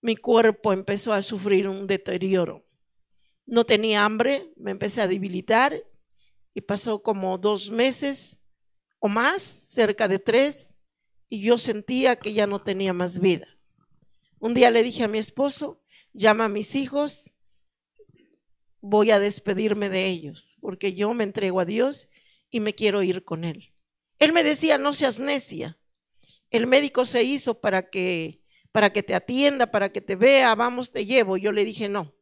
mi cuerpo empezó a sufrir un deterioro. No tenía hambre, me empecé a debilitar y pasó como dos meses o más, cerca de tres, y yo sentía que ya no tenía más vida. Un día le dije a mi esposo, llama a mis hijos voy a despedirme de ellos, porque yo me entrego a Dios y me quiero ir con Él. Él me decía, no seas necia. El médico se hizo para que, para que te atienda, para que te vea, vamos, te llevo. Yo le dije, no,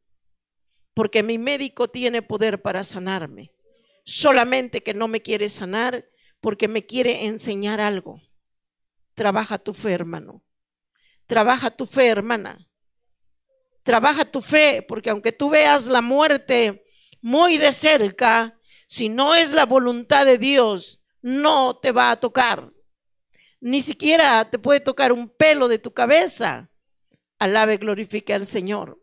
porque mi médico tiene poder para sanarme. Solamente que no me quiere sanar porque me quiere enseñar algo. Trabaja tu fe, hermano. Trabaja tu fe, hermana. Trabaja tu fe, porque aunque tú veas la muerte muy de cerca, si no es la voluntad de Dios, no te va a tocar. Ni siquiera te puede tocar un pelo de tu cabeza. Alabe, glorifique al Señor.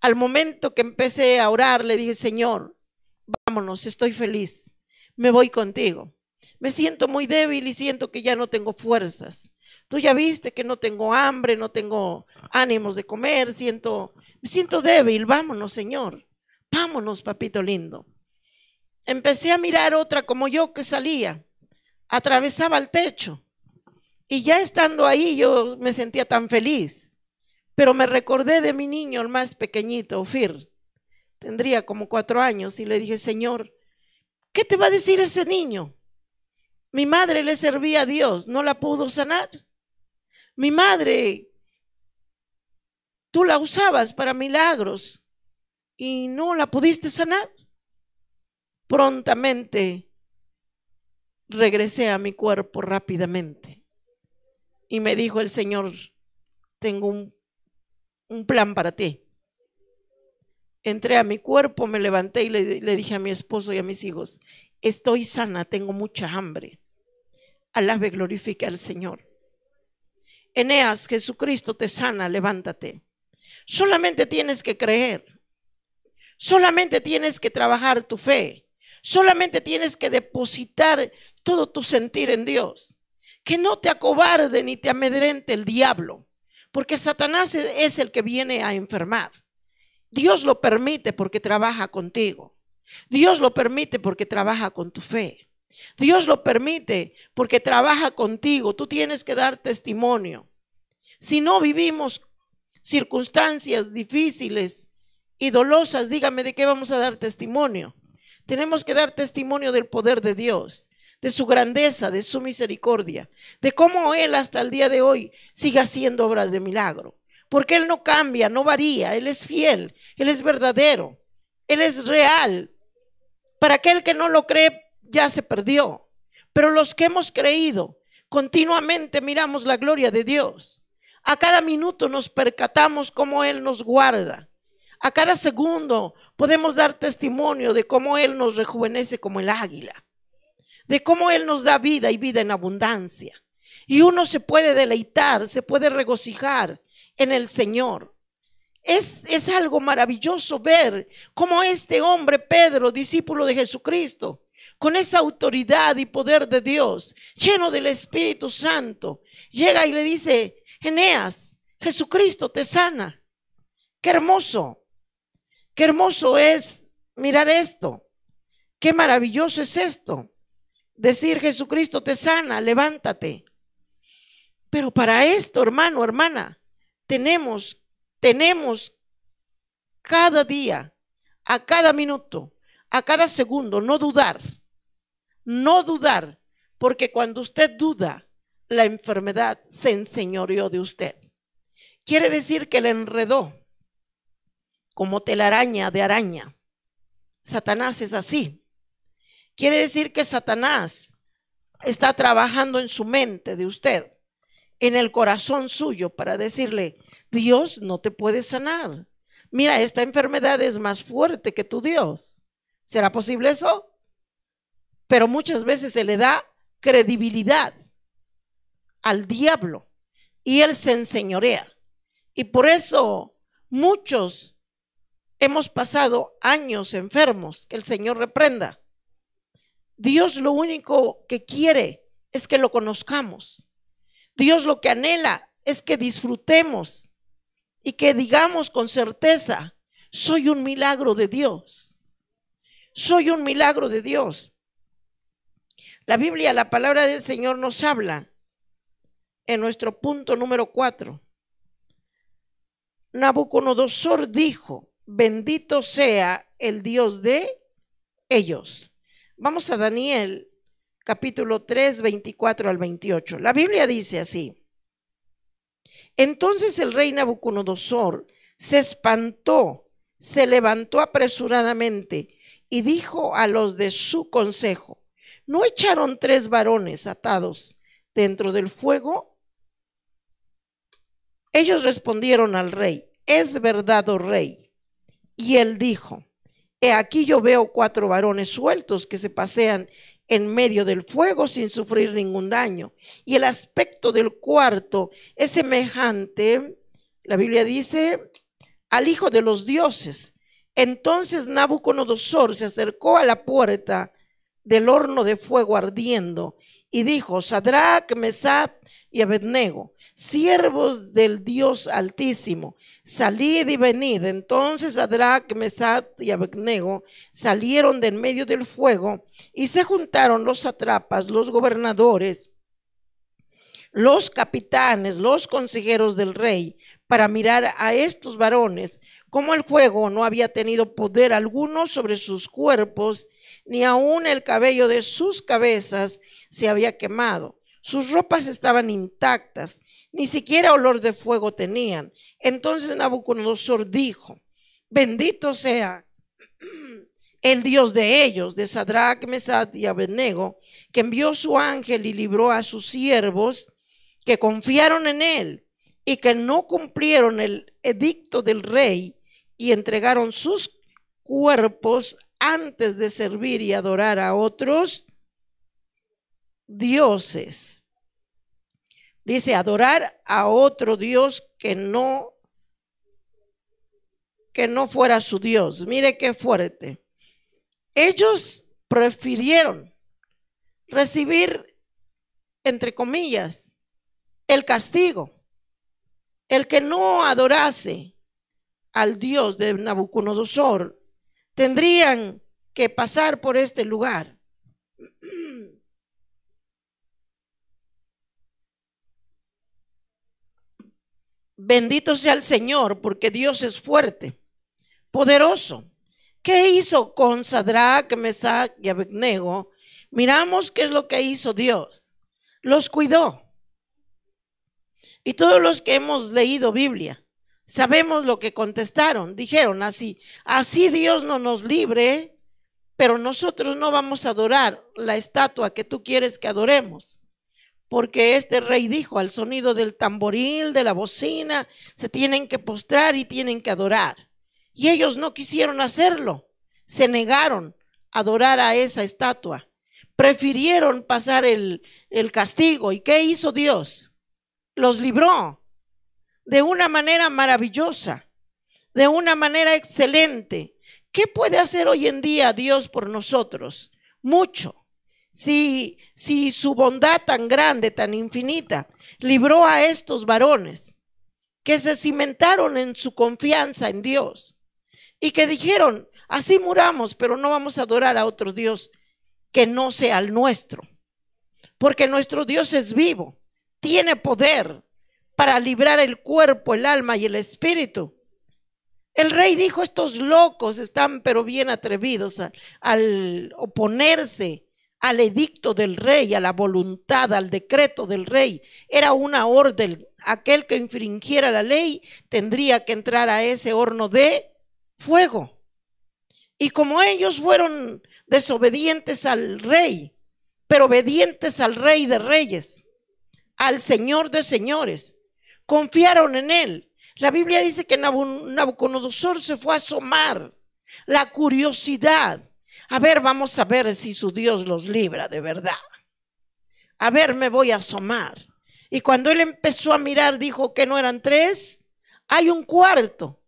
Al momento que empecé a orar, le dije, Señor, vámonos, estoy feliz, me voy contigo. Me siento muy débil y siento que ya no tengo fuerzas. Tú ya viste que no tengo hambre, no tengo ánimos de comer, siento, me siento débil, vámonos, Señor. Vámonos, papito lindo. Empecé a mirar otra como yo que salía, atravesaba el techo. Y ya estando ahí yo me sentía tan feliz. Pero me recordé de mi niño, el más pequeñito, Ofir. Tendría como cuatro años y le dije, Señor, ¿qué te va a decir ese niño? Mi madre le servía a Dios, no la pudo sanar. Mi madre, tú la usabas para milagros y no la pudiste sanar. Prontamente regresé a mi cuerpo rápidamente. Y me dijo el Señor, tengo un, plan para ti. Entré a mi cuerpo, me levanté y le, dije a mi esposo y a mis hijos, estoy sana, tengo mucha hambre. Alabe, glorifique al Señor. Eneas, Jesucristo te sana, levántate. Solamente tienes que creer. Solamente tienes que trabajar tu fe. Solamente tienes que depositar todo tu sentir en Dios. Que no te acobarde ni te amedrente el diablo, porque Satanás e-, es el que viene a enfermar. Dios lo permite porque trabaja contigo. Dios lo permite porque trabaja con tu fe. Dios lo permite porque trabaja contigo. Tú tienes que dar testimonio. Si no vivimos circunstancias difíciles y dolosas, dígame de qué vamos a dar testimonio. Tenemos que dar testimonio del poder de Dios, de su grandeza, de su misericordia, de cómo Él hasta el día de hoy sigue haciendo obras de milagro. Porque Él no cambia, no varía, Él es fiel, Él es verdadero, Él es real. Para aquel que no lo cree, ya se perdió. Pero los que hemos creído, continuamente miramos la gloria de Dios. A cada minuto nos percatamos cómo Él nos guarda. A cada segundo podemos dar testimonio de cómo Él nos rejuvenece como el águila, de cómo Él nos da vida y vida en abundancia. Y uno se puede deleitar, se puede regocijar en el Señor. Es, es algo maravilloso ver cómo este hombre, Pedro, discípulo de Jesucristo, con esa autoridad y poder de Dios, lleno del Espíritu Santo, llega y le dice, Eneas, Jesucristo te sana. Qué hermoso, qué hermoso es mirar esto, qué maravilloso es esto. Decir Jesucristo te sana, levántate. Pero para esto, hermano, hermana, tenemos, tenemos cada día, a cada minuto, a cada segundo, no dudar, no dudar, porque cuando usted duda, la enfermedad se enseñoreó de usted. Quiere decir que le enredó como telaraña de araña. Satanás es así. Quiere decir que Satanás está trabajando en su mente de usted, en el corazón suyo, para decirle, Dios no te puede sanar. Mira, esta enfermedad es más fuerte que tu Dios. ¿Será posible eso? Pero muchas veces se le da credibilidad al diablo y él se enseñorea. Y por eso muchos hemos pasado años enfermos, que el Señor reprenda. Dios lo único que quiere es que lo conozcamos. Dios lo que anhela es que disfrutemos y que digamos con certeza, soy un milagro de Dios. Soy un milagro de Dios. La Biblia, la palabra del Señor nos habla en nuestro punto número 4. Nabucodonosor dijo, bendito sea el Dios de ellos. Vamos a Daniel capítulo 3, 24 al 28. La Biblia dice así. Entonces el rey Nabucodonosor se espantó, se levantó apresuradamente y dijo a los de su consejo, ¿no echaron tres varones atados dentro del fuego? Ellos respondieron al rey, es verdad, oh rey. Y él dijo, he aquí yo veo cuatro varones sueltos que se pasean en medio del fuego sin sufrir ningún daño. Y el aspecto del cuarto es semejante, la Biblia dice, al Hijo de los Dioses, entonces Nabucodonosor se acercó a la puerta del horno de fuego ardiendo y dijo, Sadrach, Mesach y Abednego, siervos del Dios Altísimo, salid y venid. Entonces Sadrach, Mesach y Abednego salieron del medio del fuego y se juntaron los satrapas, los gobernadores, los capitanes, los consejeros del rey, para mirar a estos varones, como el fuego no había tenido poder alguno sobre sus cuerpos, ni aun el cabello de sus cabezas se había quemado. Sus ropas estaban intactas, ni siquiera olor de fuego tenían. Entonces Nabucodonosor dijo, bendito sea el Dios de ellos, de Sadrach, Mesad y Abednego, que envió su ángel y libró a sus siervos que confiaron en él y que no cumplieron el edicto del rey y entregaron sus cuerpos antes de servir y adorar a otros dioses. Dice, adorar a otro dios que no que no fuera su Dios. Mire qué fuerte. Ellos prefirieron recibir, entre comillas, el castigo el que no adorase al Dios de Nabucodonosor, tendrían que pasar por este lugar. Bendito sea el Señor, porque Dios es fuerte, poderoso. ¿Qué hizo con Sadrach, Mesach y Abednego? Miramos qué es lo que hizo Dios. Los cuidó. Y todos los que hemos leído Biblia, sabemos lo que contestaron. Dijeron así, así Dios no nos libre, pero nosotros no vamos a adorar la estatua que tú quieres que adoremos. Porque este rey dijo, al sonido del tamboril, de la bocina, se tienen que postrar y tienen que adorar. Y ellos no quisieron hacerlo, se negaron a adorar a esa estatua. Prefirieron pasar el, el castigo. ¿Y qué hizo Dios? los libró de una manera maravillosa, de una manera excelente. ¿Qué puede hacer hoy en día Dios por nosotros? Mucho. Si, si su bondad tan grande, tan infinita, libró a estos varones que se cimentaron en su confianza en Dios y que dijeron, así muramos, pero no vamos a adorar a otro Dios que no sea el nuestro, porque nuestro Dios es vivo tiene poder para librar el cuerpo, el alma y el espíritu. El rey dijo, estos locos están pero bien atrevidos al oponerse al edicto del rey, a la voluntad, al decreto del rey. Era una orden. Aquel que infringiera la ley tendría que entrar a ese horno de fuego. Y como ellos fueron desobedientes al rey, pero obedientes al rey de reyes, al Señor de señores. Confiaron en él. La Biblia dice que Nabucodonosor se fue a asomar. La curiosidad. A ver, vamos a ver si su Dios los libra de verdad. A ver, me voy a asomar. Y cuando él empezó a mirar, dijo que no eran tres, hay un cuarto.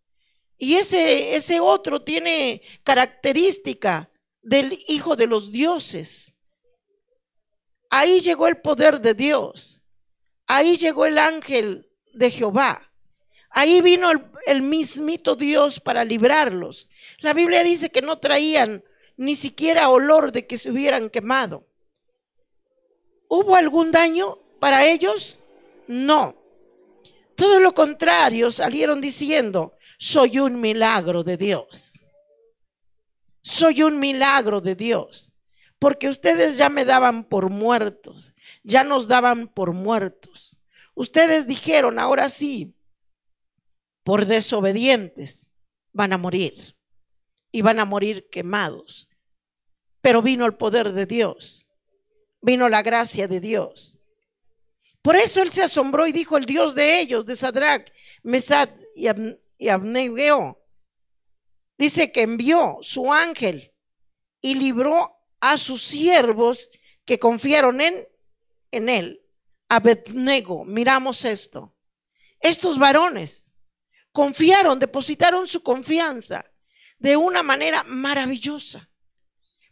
Y ese, ese otro tiene característica del hijo de los dioses. Ahí llegó el poder de Dios. Ahí llegó el ángel de Jehová. Ahí vino el, mismito Dios para librarlos. La Biblia dice que no traían ni siquiera olor de que se hubieran quemado. ¿Hubo algún daño para ellos? No. Todo lo contrario, salieron diciendo, soy un milagro de Dios. Soy un milagro de Dios porque ustedes ya me daban por muertos, ya nos daban por muertos. Ustedes dijeron, ahora sí, por desobedientes van a morir y van a morir quemados. Pero vino el poder de Dios, vino la gracia de Dios. Por eso él se asombró y dijo, el Dios de ellos, de Sadrach, Mesad y, Ab dice que envió su ángel y libró a sus siervos que confiaron en, en él. Abednego, miramos esto. Estos varones confiaron, depositaron su confianza de una manera maravillosa.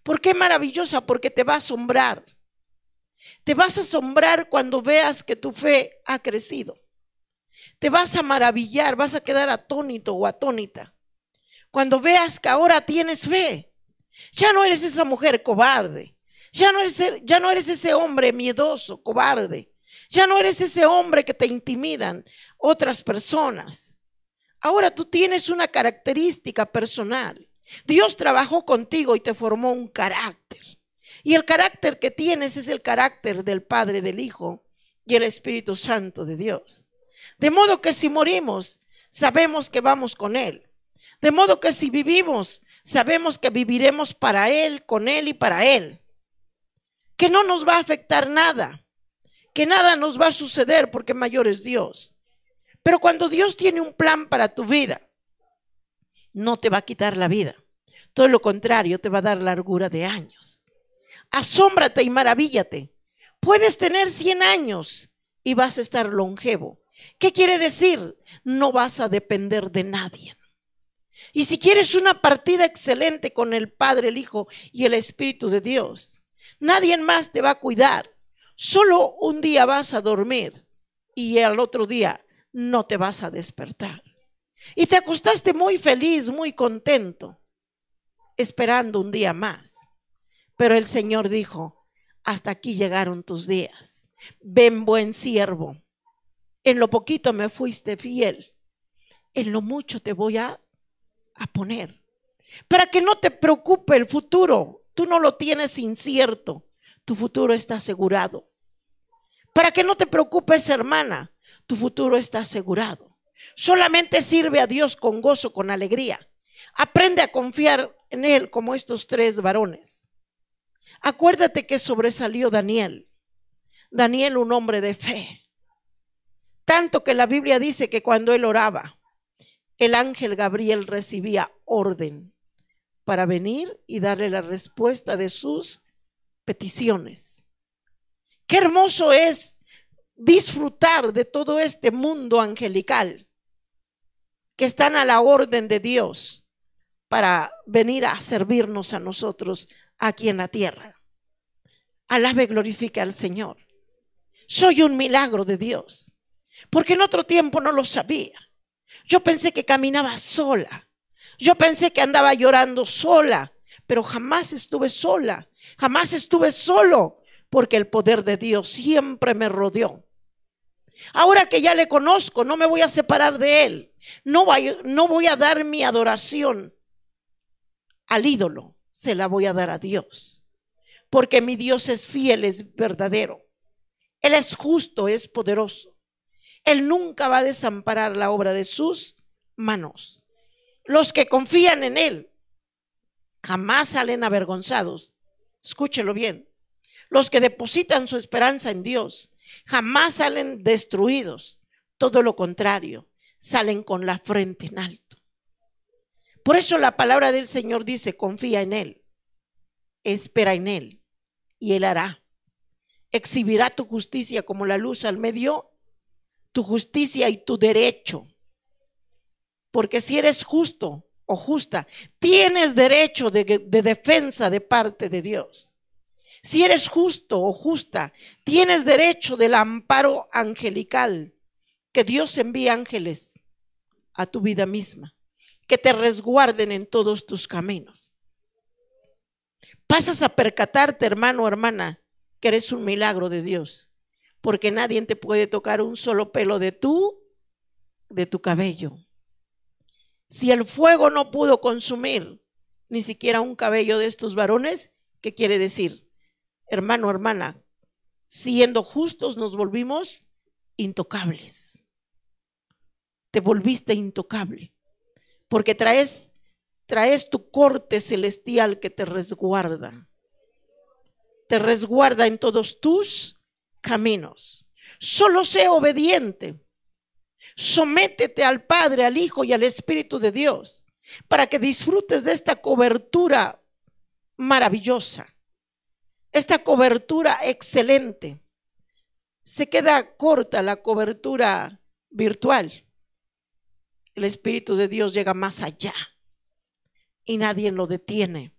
¿Por qué maravillosa? Porque te va a asombrar. Te vas a asombrar cuando veas que tu fe ha crecido. Te vas a maravillar, vas a quedar atónito o atónita. Cuando veas que ahora tienes fe, ya no eres esa mujer cobarde. Ya no, eres, ya no eres ese hombre miedoso, cobarde. Ya no eres ese hombre que te intimidan otras personas. Ahora tú tienes una característica personal. Dios trabajó contigo y te formó un carácter. Y el carácter que tienes es el carácter del Padre, del Hijo y el Espíritu Santo de Dios. De modo que si morimos, sabemos que vamos con Él. De modo que si vivimos, sabemos que viviremos para Él, con Él y para Él. Que no nos va a afectar nada, que nada nos va a suceder porque mayor es Dios. Pero cuando Dios tiene un plan para tu vida, no te va a quitar la vida. Todo lo contrario, te va a dar largura de años. Asómbrate y maravíllate. Puedes tener 100 años y vas a estar longevo. ¿Qué quiere decir? No vas a depender de nadie. Y si quieres una partida excelente con el Padre, el Hijo y el Espíritu de Dios, nadie más te va a cuidar. Solo un día vas a dormir y al otro día no te vas a despertar. Y te acostaste muy feliz, muy contento, esperando un día más. Pero el Señor dijo, hasta aquí llegaron tus días. Ven buen siervo, en lo poquito me fuiste fiel, en lo mucho te voy a a poner. Para que no te preocupe el futuro. Tú no lo tienes incierto. Tu futuro está asegurado. Para que no te preocupes, hermana. Tu futuro está asegurado. Solamente sirve a Dios con gozo, con alegría. Aprende a confiar en Él como estos tres varones. Acuérdate que sobresalió Daniel. Daniel un hombre de fe. Tanto que la Biblia dice que cuando él oraba, el ángel Gabriel recibía orden para venir y darle la respuesta de sus peticiones. Qué hermoso es disfrutar de todo este mundo angelical que están a la orden de Dios para venir a servirnos a nosotros aquí en la tierra. Alabe, glorifica al Señor. Soy un milagro de Dios, porque en otro tiempo no lo sabía. Yo pensé que caminaba sola. Yo pensé que andaba llorando sola, pero jamás estuve sola. Jamás estuve solo porque el poder de Dios siempre me rodeó. Ahora que ya le conozco, no me voy a separar de él. No voy, no voy a dar mi adoración al ídolo, se la voy a dar a Dios. Porque mi Dios es fiel, es verdadero. Él es justo, es poderoso. Él nunca va a desamparar la obra de sus manos. Los que confían en Él jamás salen avergonzados. Escúchelo bien. Los que depositan su esperanza en Dios jamás salen destruidos. Todo lo contrario, salen con la frente en alto. Por eso la palabra del Señor dice, confía en Él, espera en Él, y Él hará. Exhibirá tu justicia como la luz al medio tu justicia y tu derecho. Porque si eres justo o justa, tienes derecho de, defensa de parte de Dios. Si eres justo o justa, tienes derecho del amparo angelical, que Dios envía ángeles a tu vida misma, que te resguarden en todos tus caminos. Pasas a percatarte, hermano o hermana, que eres un milagro de Dios porque nadie te puede tocar un solo pelo de tu, de tu cabello. Si el fuego no pudo consumir ni siquiera un cabello de estos varones, ¿qué quiere decir? Hermano, hermana, siendo justos nos volvimos intocables. Te volviste intocable, porque traes, traes tu corte celestial que te resguarda. Te resguarda en todos tus caminos. Solo sé obediente. Sométete al Padre, al Hijo y al Espíritu de Dios para que disfrutes de esta cobertura maravillosa, esta cobertura excelente. Se queda corta la cobertura virtual. El Espíritu de Dios llega más allá y nadie lo detiene.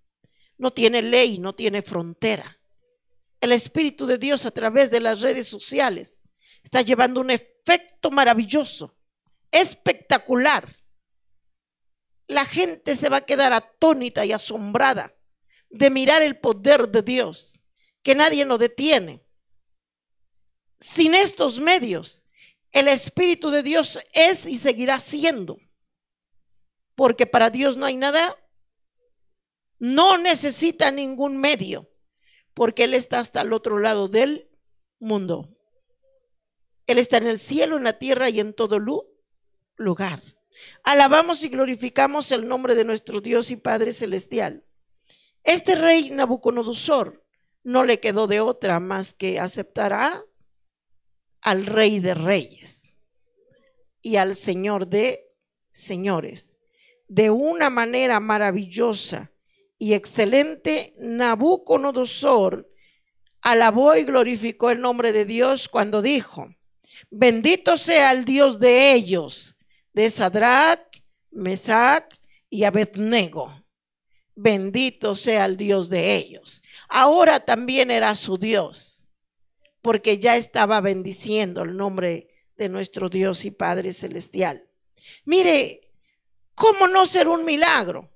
No tiene ley, no tiene frontera el Espíritu de Dios a través de las redes sociales está llevando un efecto maravilloso, espectacular. La gente se va a quedar atónita y asombrada de mirar el poder de Dios, que nadie lo detiene. Sin estos medios, el Espíritu de Dios es y seguirá siendo, porque para Dios no hay nada, no necesita ningún medio porque Él está hasta el otro lado del mundo. Él está en el cielo, en la tierra y en todo lugar. Alabamos y glorificamos el nombre de nuestro Dios y Padre Celestial. Este rey Nabucodonosor no le quedó de otra más que aceptar al rey de reyes y al señor de señores. De una manera maravillosa, y excelente Nabucodonosor alabó y glorificó el nombre de Dios cuando dijo, bendito sea el Dios de ellos, de Sadrach, Mesac y Abednego. Bendito sea el Dios de ellos. Ahora también era su Dios, porque ya estaba bendiciendo el nombre de nuestro Dios y Padre Celestial. Mire, ¿cómo no ser un milagro?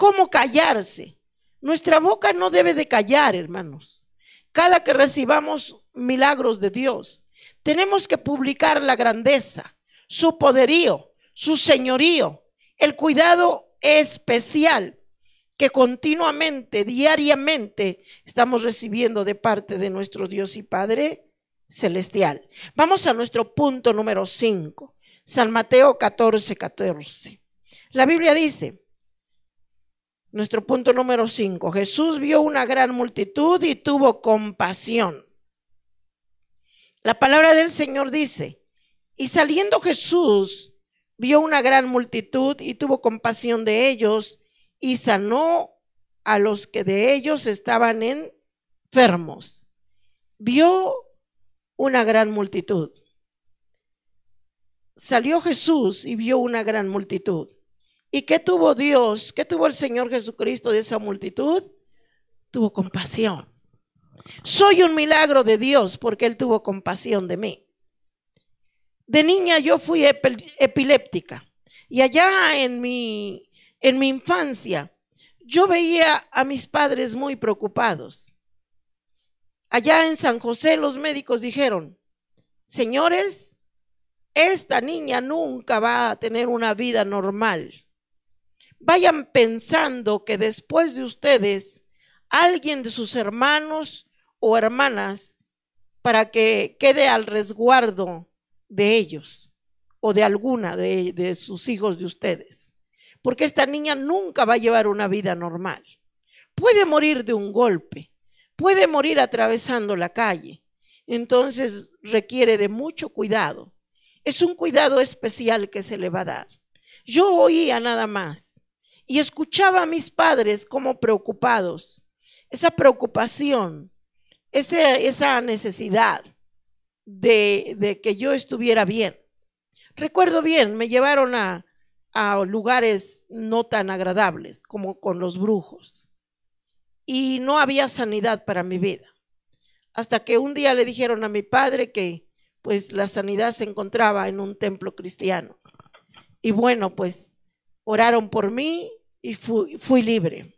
cómo callarse. Nuestra boca no debe de callar, hermanos. Cada que recibamos milagros de Dios, tenemos que publicar la grandeza, su poderío, su señorío, el cuidado especial que continuamente, diariamente estamos recibiendo de parte de nuestro Dios y Padre celestial. Vamos a nuestro punto número 5, San Mateo 14, 14. La Biblia dice, nuestro punto número 5. Jesús vio una gran multitud y tuvo compasión. La palabra del Señor dice, y saliendo Jesús vio una gran multitud y tuvo compasión de ellos y sanó a los que de ellos estaban enfermos. Vio una gran multitud. Salió Jesús y vio una gran multitud. ¿Y qué tuvo Dios? ¿Qué tuvo el Señor Jesucristo de esa multitud? Tuvo compasión. Soy un milagro de Dios porque Él tuvo compasión de mí. De niña yo fui epiléptica y allá en mi, en mi infancia yo veía a mis padres muy preocupados. Allá en San José los médicos dijeron, señores, esta niña nunca va a tener una vida normal vayan pensando que después de ustedes, alguien de sus hermanos o hermanas, para que quede al resguardo de ellos o de alguna de, sus hijos de ustedes. Porque esta niña nunca va a llevar una vida normal. Puede morir de un golpe, puede morir atravesando la calle. Entonces requiere de mucho cuidado. Es un cuidado especial que se le va a dar. Yo oía nada más y escuchaba a mis padres como preocupados. Esa preocupación, esa, esa necesidad de, de, que yo estuviera bien. Recuerdo bien, me llevaron a, a lugares no tan agradables como con los brujos y no había sanidad para mi vida. Hasta que un día le dijeron a mi padre que pues la sanidad se encontraba en un templo cristiano. Y bueno, pues oraron por mí y fui, libre.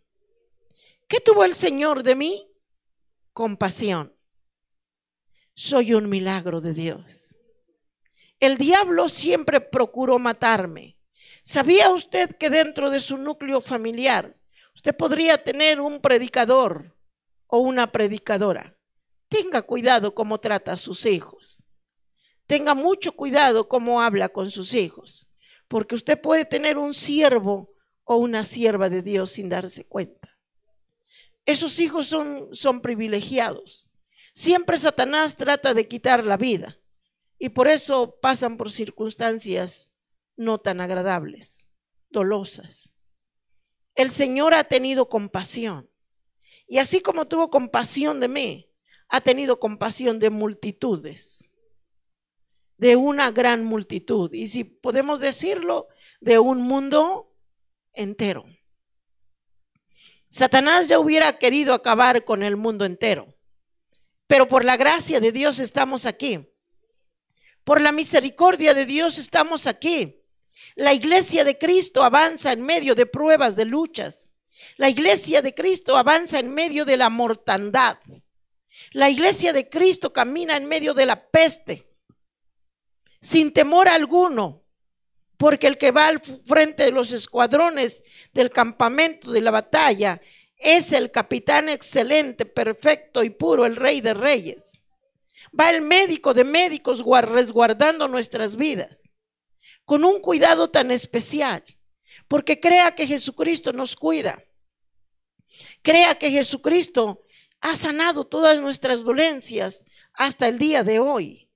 ¿Qué tuvo el Señor de mí? Compasión. Soy un milagro de Dios. El diablo siempre procuró matarme. ¿Sabía usted que dentro de su núcleo familiar usted podría tener un predicador o una predicadora? Tenga cuidado cómo trata a sus hijos. Tenga mucho cuidado cómo habla con sus hijos, porque usted puede tener un siervo o una sierva de Dios sin darse cuenta. Esos hijos son, son privilegiados. Siempre Satanás trata de quitar la vida y por eso pasan por circunstancias no tan agradables, dolosas. El Señor ha tenido compasión y así como tuvo compasión de mí, ha tenido compasión de multitudes, de una gran multitud. Y si podemos decirlo, de un mundo entero. Satanás ya hubiera querido acabar con el mundo entero, pero por la gracia de Dios estamos aquí. Por la misericordia de Dios estamos aquí. La iglesia de Cristo avanza en medio de pruebas, de luchas. La iglesia de Cristo avanza en medio de la mortandad. La iglesia de Cristo camina en medio de la peste, sin temor alguno, porque el que va al frente de los escuadrones del campamento de la batalla es el capitán excelente, perfecto y puro, el rey de reyes. Va el médico de médicos resguardando nuestras vidas con un cuidado tan especial, porque crea que Jesucristo nos cuida. Crea que Jesucristo ha sanado todas nuestras dolencias hasta el día de hoy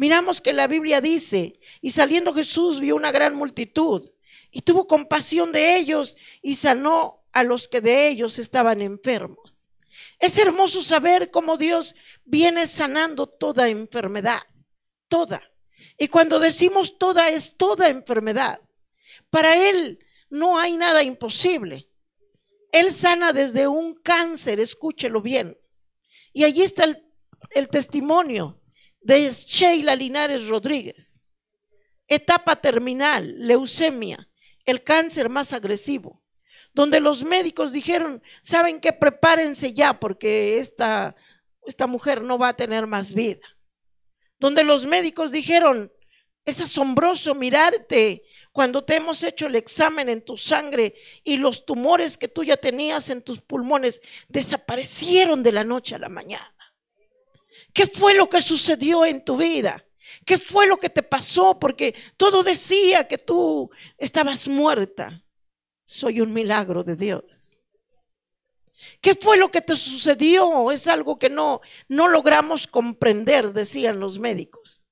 miramos que la Biblia dice, y saliendo Jesús vio una gran multitud y tuvo compasión de ellos y sanó a los que de ellos estaban enfermos. Es hermoso saber cómo Dios viene sanando toda enfermedad, toda. Y cuando decimos toda es toda enfermedad. Para Él no hay nada imposible. Él sana desde un cáncer, escúchelo bien. Y allí está el, el testimonio de Sheila Linares Rodríguez. Etapa terminal, leucemia, el cáncer más agresivo, donde los médicos dijeron, saben que prepárense ya porque esta, esta mujer no va a tener más vida. Donde los médicos dijeron, es asombroso mirarte cuando te hemos hecho el examen en tu sangre y los tumores que tú ya tenías en tus pulmones desaparecieron de la noche a la mañana. ¿Qué fue lo que sucedió en tu vida? ¿Qué fue lo que te pasó? Porque todo decía que tú estabas muerta. Soy un milagro de Dios. ¿Qué fue lo que te sucedió? Es algo que no, no logramos comprender, decían los médicos.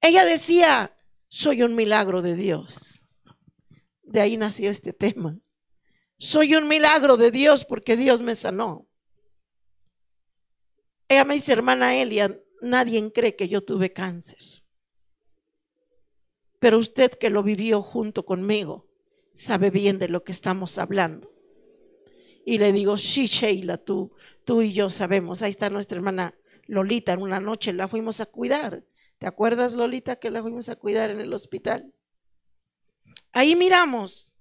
Ella decía, soy un milagro de Dios. De ahí nació este tema. Soy un milagro de Dios porque Dios me sanó. Ella me dice, hermana Elia, nadie cree que yo tuve cáncer. Pero usted que lo vivió junto conmigo sabe bien de lo que estamos hablando. Y le digo, sí, Sheila, tú, tú y yo sabemos. Ahí está nuestra hermana Lolita. En una noche la fuimos a cuidar. ¿Te acuerdas, Lolita, que la fuimos a cuidar en el hospital? Ahí miramos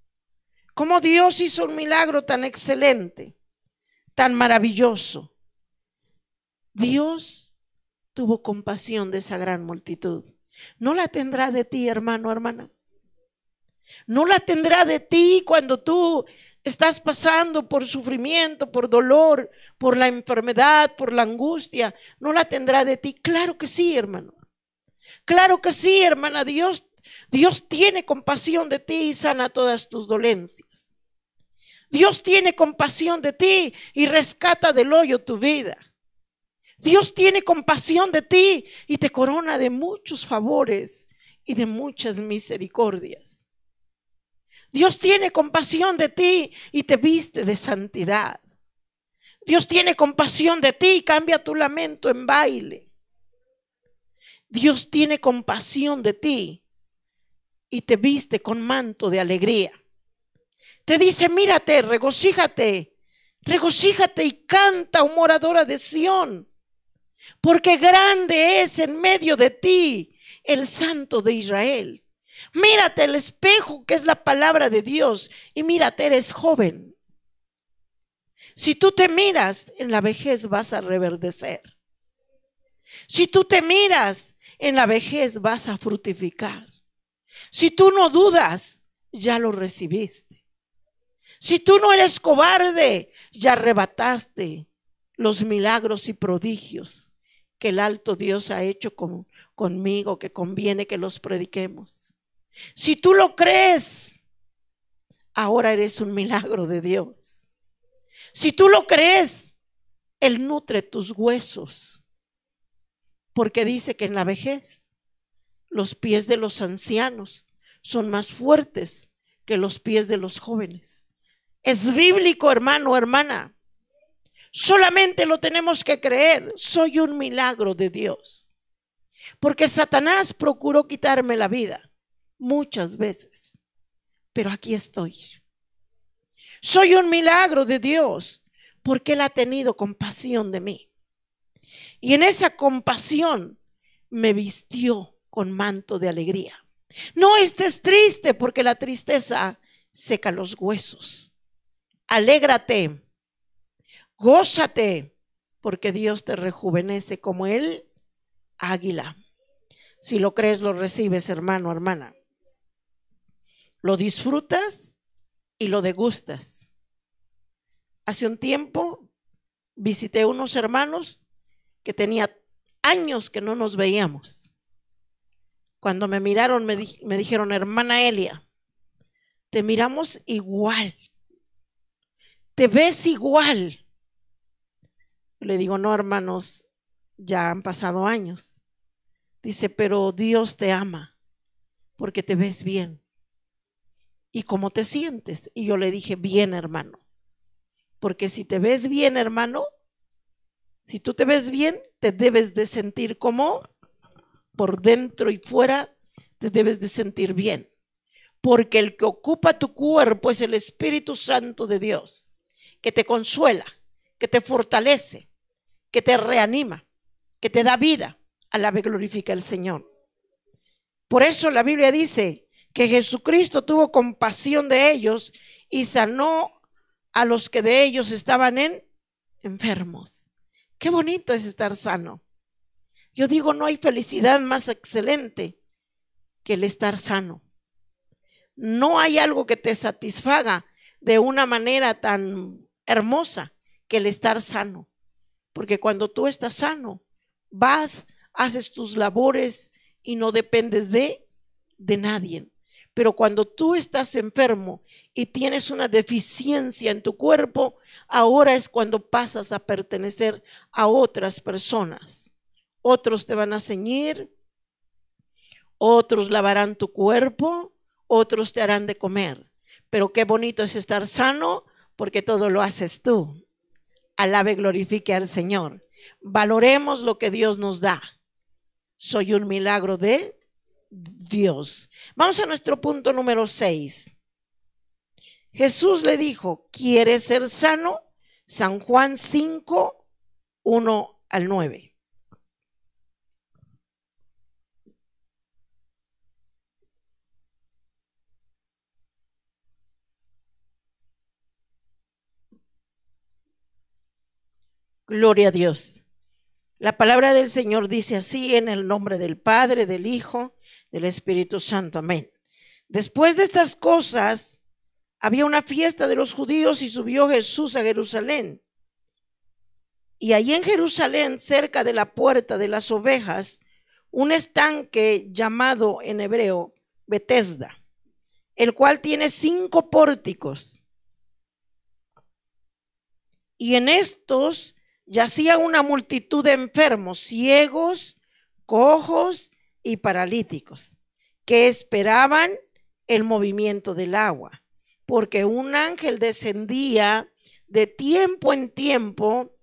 cómo Dios hizo un milagro tan excelente, tan maravilloso. Dios tuvo compasión de esa gran multitud. No la tendrá de ti, hermano, hermana. No la tendrá de ti cuando tú estás pasando por sufrimiento, por dolor, por la enfermedad, por la angustia. No la tendrá de ti. Claro que sí, hermano. Claro que sí, hermana. Dios, Dios tiene compasión de ti y sana todas tus dolencias. Dios tiene compasión de ti y rescata del hoyo tu vida. Dios tiene compasión de ti y te corona de muchos favores y de muchas misericordias. Dios tiene compasión de ti y te viste de santidad. Dios tiene compasión de ti y cambia tu lamento en baile. Dios tiene compasión de ti y te viste con manto de alegría. Te dice, mírate, regocíjate, regocíjate y canta, moradora de Sión, porque grande es en medio de ti el Santo de Israel. Mírate el espejo que es la palabra de Dios y mírate, eres joven. Si tú te miras, en la vejez vas a reverdecer. Si tú te miras, en la vejez vas a fructificar. Si tú no dudas, ya lo recibiste. Si tú no eres cobarde, ya arrebataste los milagros y prodigios que el alto Dios ha hecho conmigo, que conviene que los prediquemos. Si tú lo crees, ahora eres un milagro de Dios. Si tú lo crees, Él nutre tus huesos, porque dice que en la vejez los pies de los ancianos son más fuertes que los pies de los jóvenes. Es bíblico, hermano, hermana. Solamente lo tenemos que creer. Soy un milagro de Dios. Porque Satanás procuró quitarme la vida muchas veces. Pero aquí estoy. Soy un milagro de Dios porque Él ha tenido compasión de mí. Y en esa compasión me vistió con manto de alegría. No estés triste porque la tristeza seca los huesos. Alégrate Gózate, porque Dios te rejuvenece como el águila. Si lo crees, lo recibes, hermano, hermana. Lo disfrutas y lo degustas. Hace un tiempo visité unos hermanos que tenía años que no nos veíamos. Cuando me miraron, me, me dijeron, hermana Elia, te miramos igual, te ves igual. Le digo, no, hermanos, ya han pasado años. Dice, pero Dios te ama porque te ves bien. ¿Y cómo te sientes? Y yo le dije, bien, hermano. Porque si te ves bien, hermano, si tú te ves bien, te debes de sentir como por dentro y fuera, te debes de sentir bien. Porque el que ocupa tu cuerpo es el Espíritu Santo de Dios, que te consuela, que te fortalece, que te reanima, que te da vida. la que glorifica el Señor. Por eso la Biblia dice que Jesucristo tuvo compasión de ellos y sanó a los que de ellos estaban en enfermos. Qué bonito es estar sano. Yo digo, no hay felicidad más excelente que el estar sano. No hay algo que te satisfaga de una manera tan hermosa que el estar sano. Porque cuando tú estás sano, vas, haces tus labores y no dependes de, de nadie. Pero cuando tú estás enfermo y tienes una deficiencia en tu cuerpo, ahora es cuando pasas a pertenecer a otras personas. Otros te van a ceñir, otros lavarán tu cuerpo, otros te harán de comer. Pero qué bonito es estar sano porque todo lo haces tú alabe, glorifique al Señor. Valoremos lo que Dios nos da. Soy un milagro de Dios. Vamos a nuestro punto número 6. Jesús le dijo, ¿quieres ser sano? San Juan 5, 1 al 9. Gloria a Dios. La palabra del Señor dice así en el nombre del Padre, del Hijo, del Espíritu Santo. Amén. Después de estas cosas, había una fiesta de los judíos y subió Jesús a Jerusalén. Y allí en Jerusalén, cerca de la puerta de las ovejas, un estanque llamado en hebreo Betesda, el cual tiene cinco pórticos. Y en estos Yacía una multitud de enfermos, ciegos, cojos y paralíticos, que esperaban el movimiento del agua, porque un ángel descendía de tiempo en tiempo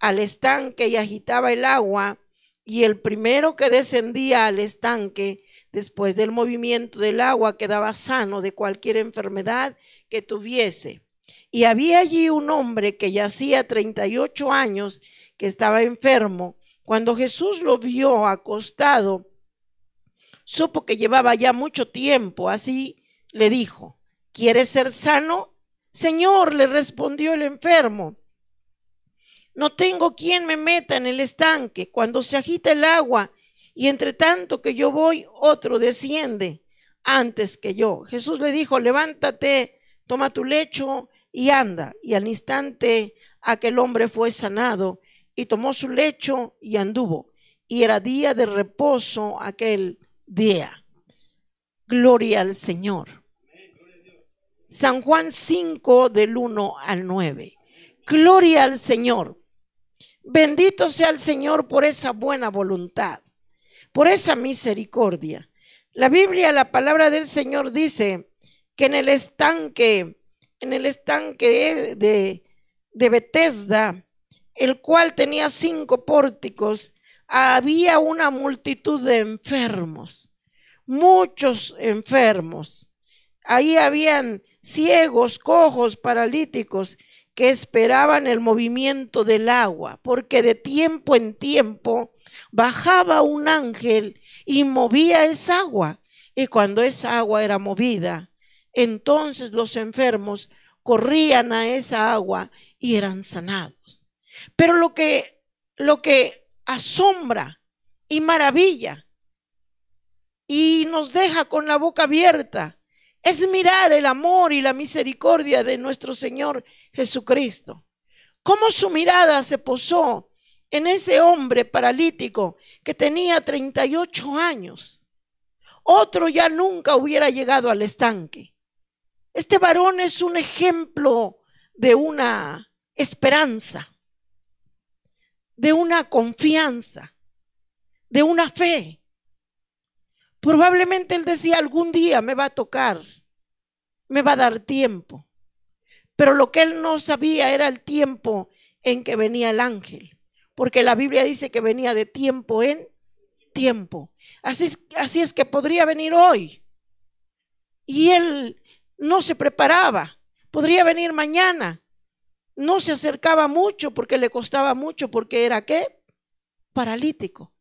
al estanque y agitaba el agua, y el primero que descendía al estanque, después del movimiento del agua, quedaba sano de cualquier enfermedad que tuviese. Y había allí un hombre que ya hacía 38 años que estaba enfermo. Cuando Jesús lo vio acostado, supo que llevaba ya mucho tiempo, así le dijo, ¿quieres ser sano? Señor, le respondió el enfermo, no tengo quien me meta en el estanque cuando se agita el agua y entre tanto que yo voy, otro desciende antes que yo. Jesús le dijo, levántate, toma tu lecho y anda. Y al instante aquel hombre fue sanado y tomó su lecho y anduvo. Y era día de reposo aquel día. Gloria al Señor. San Juan 5 del 1 al 9. Gloria al Señor. Bendito sea el Señor por esa buena voluntad, por esa misericordia. La Biblia, la palabra del Señor dice que en el estanque en el estanque de, de, Bethesda, el cual tenía cinco pórticos, había una multitud de enfermos, muchos enfermos. Ahí habían ciegos, cojos, paralíticos, que esperaban el movimiento del agua, porque de tiempo en tiempo bajaba un ángel y movía esa agua, y cuando esa agua era movida, entonces los enfermos corrían a esa agua y eran sanados. Pero lo que, lo que asombra y maravilla y nos deja con la boca abierta es mirar el amor y la misericordia de nuestro Señor Jesucristo. Cómo su mirada se posó en ese hombre paralítico que tenía 38 años. Otro ya nunca hubiera llegado al estanque. Este varón es un ejemplo de una esperanza, de una confianza, de una fe. Probablemente él decía, algún día me va a tocar, me va a dar tiempo. Pero lo que él no sabía era el tiempo en que venía el ángel, porque la Biblia dice que venía de tiempo en tiempo. Así es, así es que podría venir hoy. Y él no se preparaba. Podría venir mañana. No se acercaba mucho porque le costaba mucho, porque era qué? Paralítico.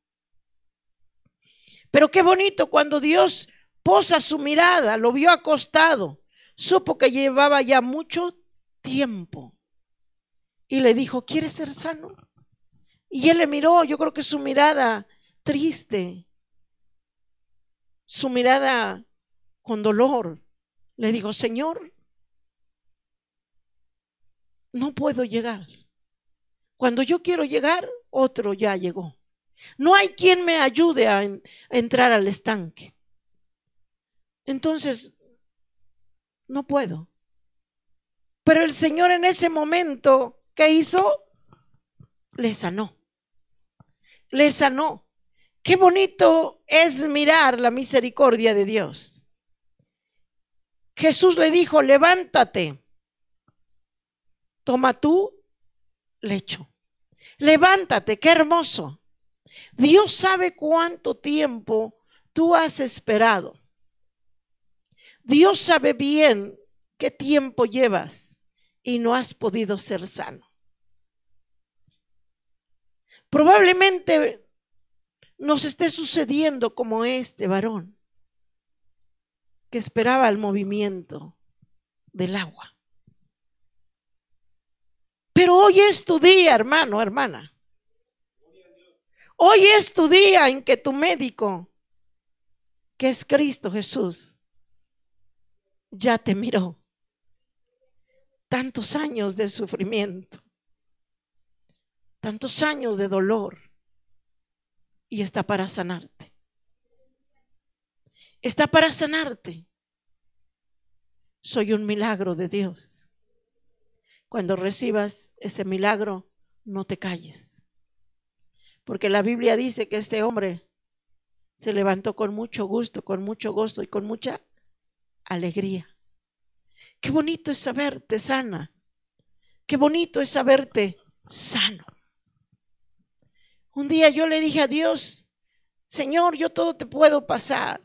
Pero qué bonito cuando Dios posa su mirada, lo vio acostado, supo que llevaba ya mucho tiempo y le dijo, ¿quieres ser sano? Y él le miró, yo creo que su mirada triste, su mirada con dolor, le digo, Señor, no puedo llegar. Cuando yo quiero llegar, otro ya llegó. No hay quien me ayude a, entrar al estanque. Entonces, no puedo. Pero el Señor en ese momento, ¿qué hizo? Le sanó. Le sanó. Qué bonito es mirar la misericordia de Dios. Jesús le dijo, levántate, toma tu lecho, levántate, qué hermoso. Dios sabe cuánto tiempo tú has esperado. Dios sabe bien qué tiempo llevas y no has podido ser sano. Probablemente nos esté sucediendo como este varón que esperaba el movimiento del agua. Pero hoy es tu día, hermano, hermana. Hoy es tu día en que tu médico, que es Cristo Jesús, ya te miró. Tantos años de sufrimiento, tantos años de dolor, y está para sanarte está para sanarte. Soy un milagro de Dios. Cuando recibas ese milagro, no te calles. Porque la Biblia dice que este hombre se levantó con mucho gusto, con mucho gozo y con mucha alegría. Qué bonito es saberte sana. Qué bonito es saberte sano. Un día yo le dije a Dios, Señor, yo todo te puedo pasar.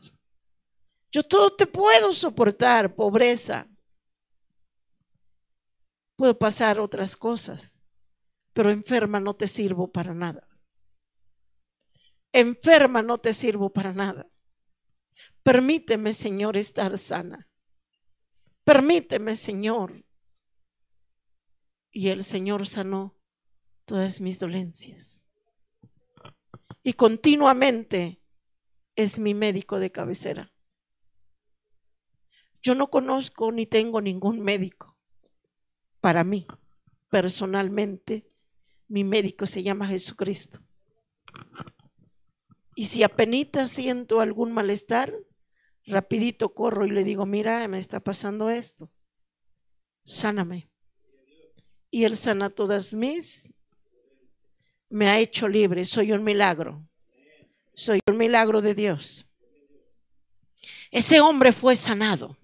Yo todo te puedo soportar, pobreza. Puedo pasar otras cosas, pero enferma no te sirvo para nada. Enferma no te sirvo para nada. Permíteme, Señor, estar sana. Permíteme, Señor. Y el Señor sanó todas mis dolencias. Y continuamente es mi médico de cabecera. Yo no conozco ni tengo ningún médico. Para mí, personalmente, mi médico se llama Jesucristo. Y si penita siento algún malestar, rapidito corro y le digo, mira, me está pasando esto, sáname. Y él sana todas mis, me ha hecho libre, soy un milagro, soy un milagro de Dios. Ese hombre fue sanado.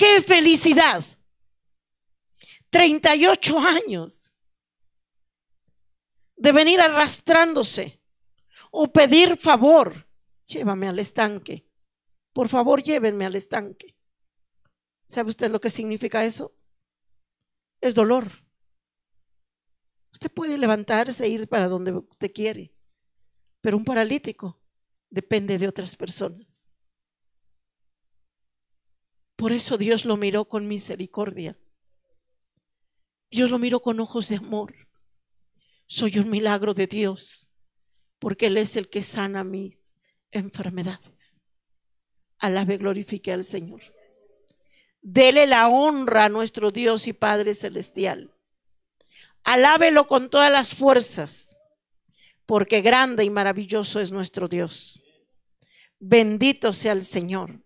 ¡Qué felicidad! 38 años de venir arrastrándose o pedir favor. Llévame al estanque. Por favor, llévenme al estanque. ¿Sabe usted lo que significa eso? Es dolor. Usted puede levantarse e ir para donde usted quiere, pero un paralítico depende de otras personas. Por eso Dios lo miró con misericordia. Dios lo miró con ojos de amor. Soy un milagro de Dios, porque Él es el que sana mis enfermedades. Alabe, glorifique al Señor. Dele la honra a nuestro Dios y Padre Celestial. Alábelo con todas las fuerzas, porque grande y maravilloso es nuestro Dios. Bendito sea el Señor.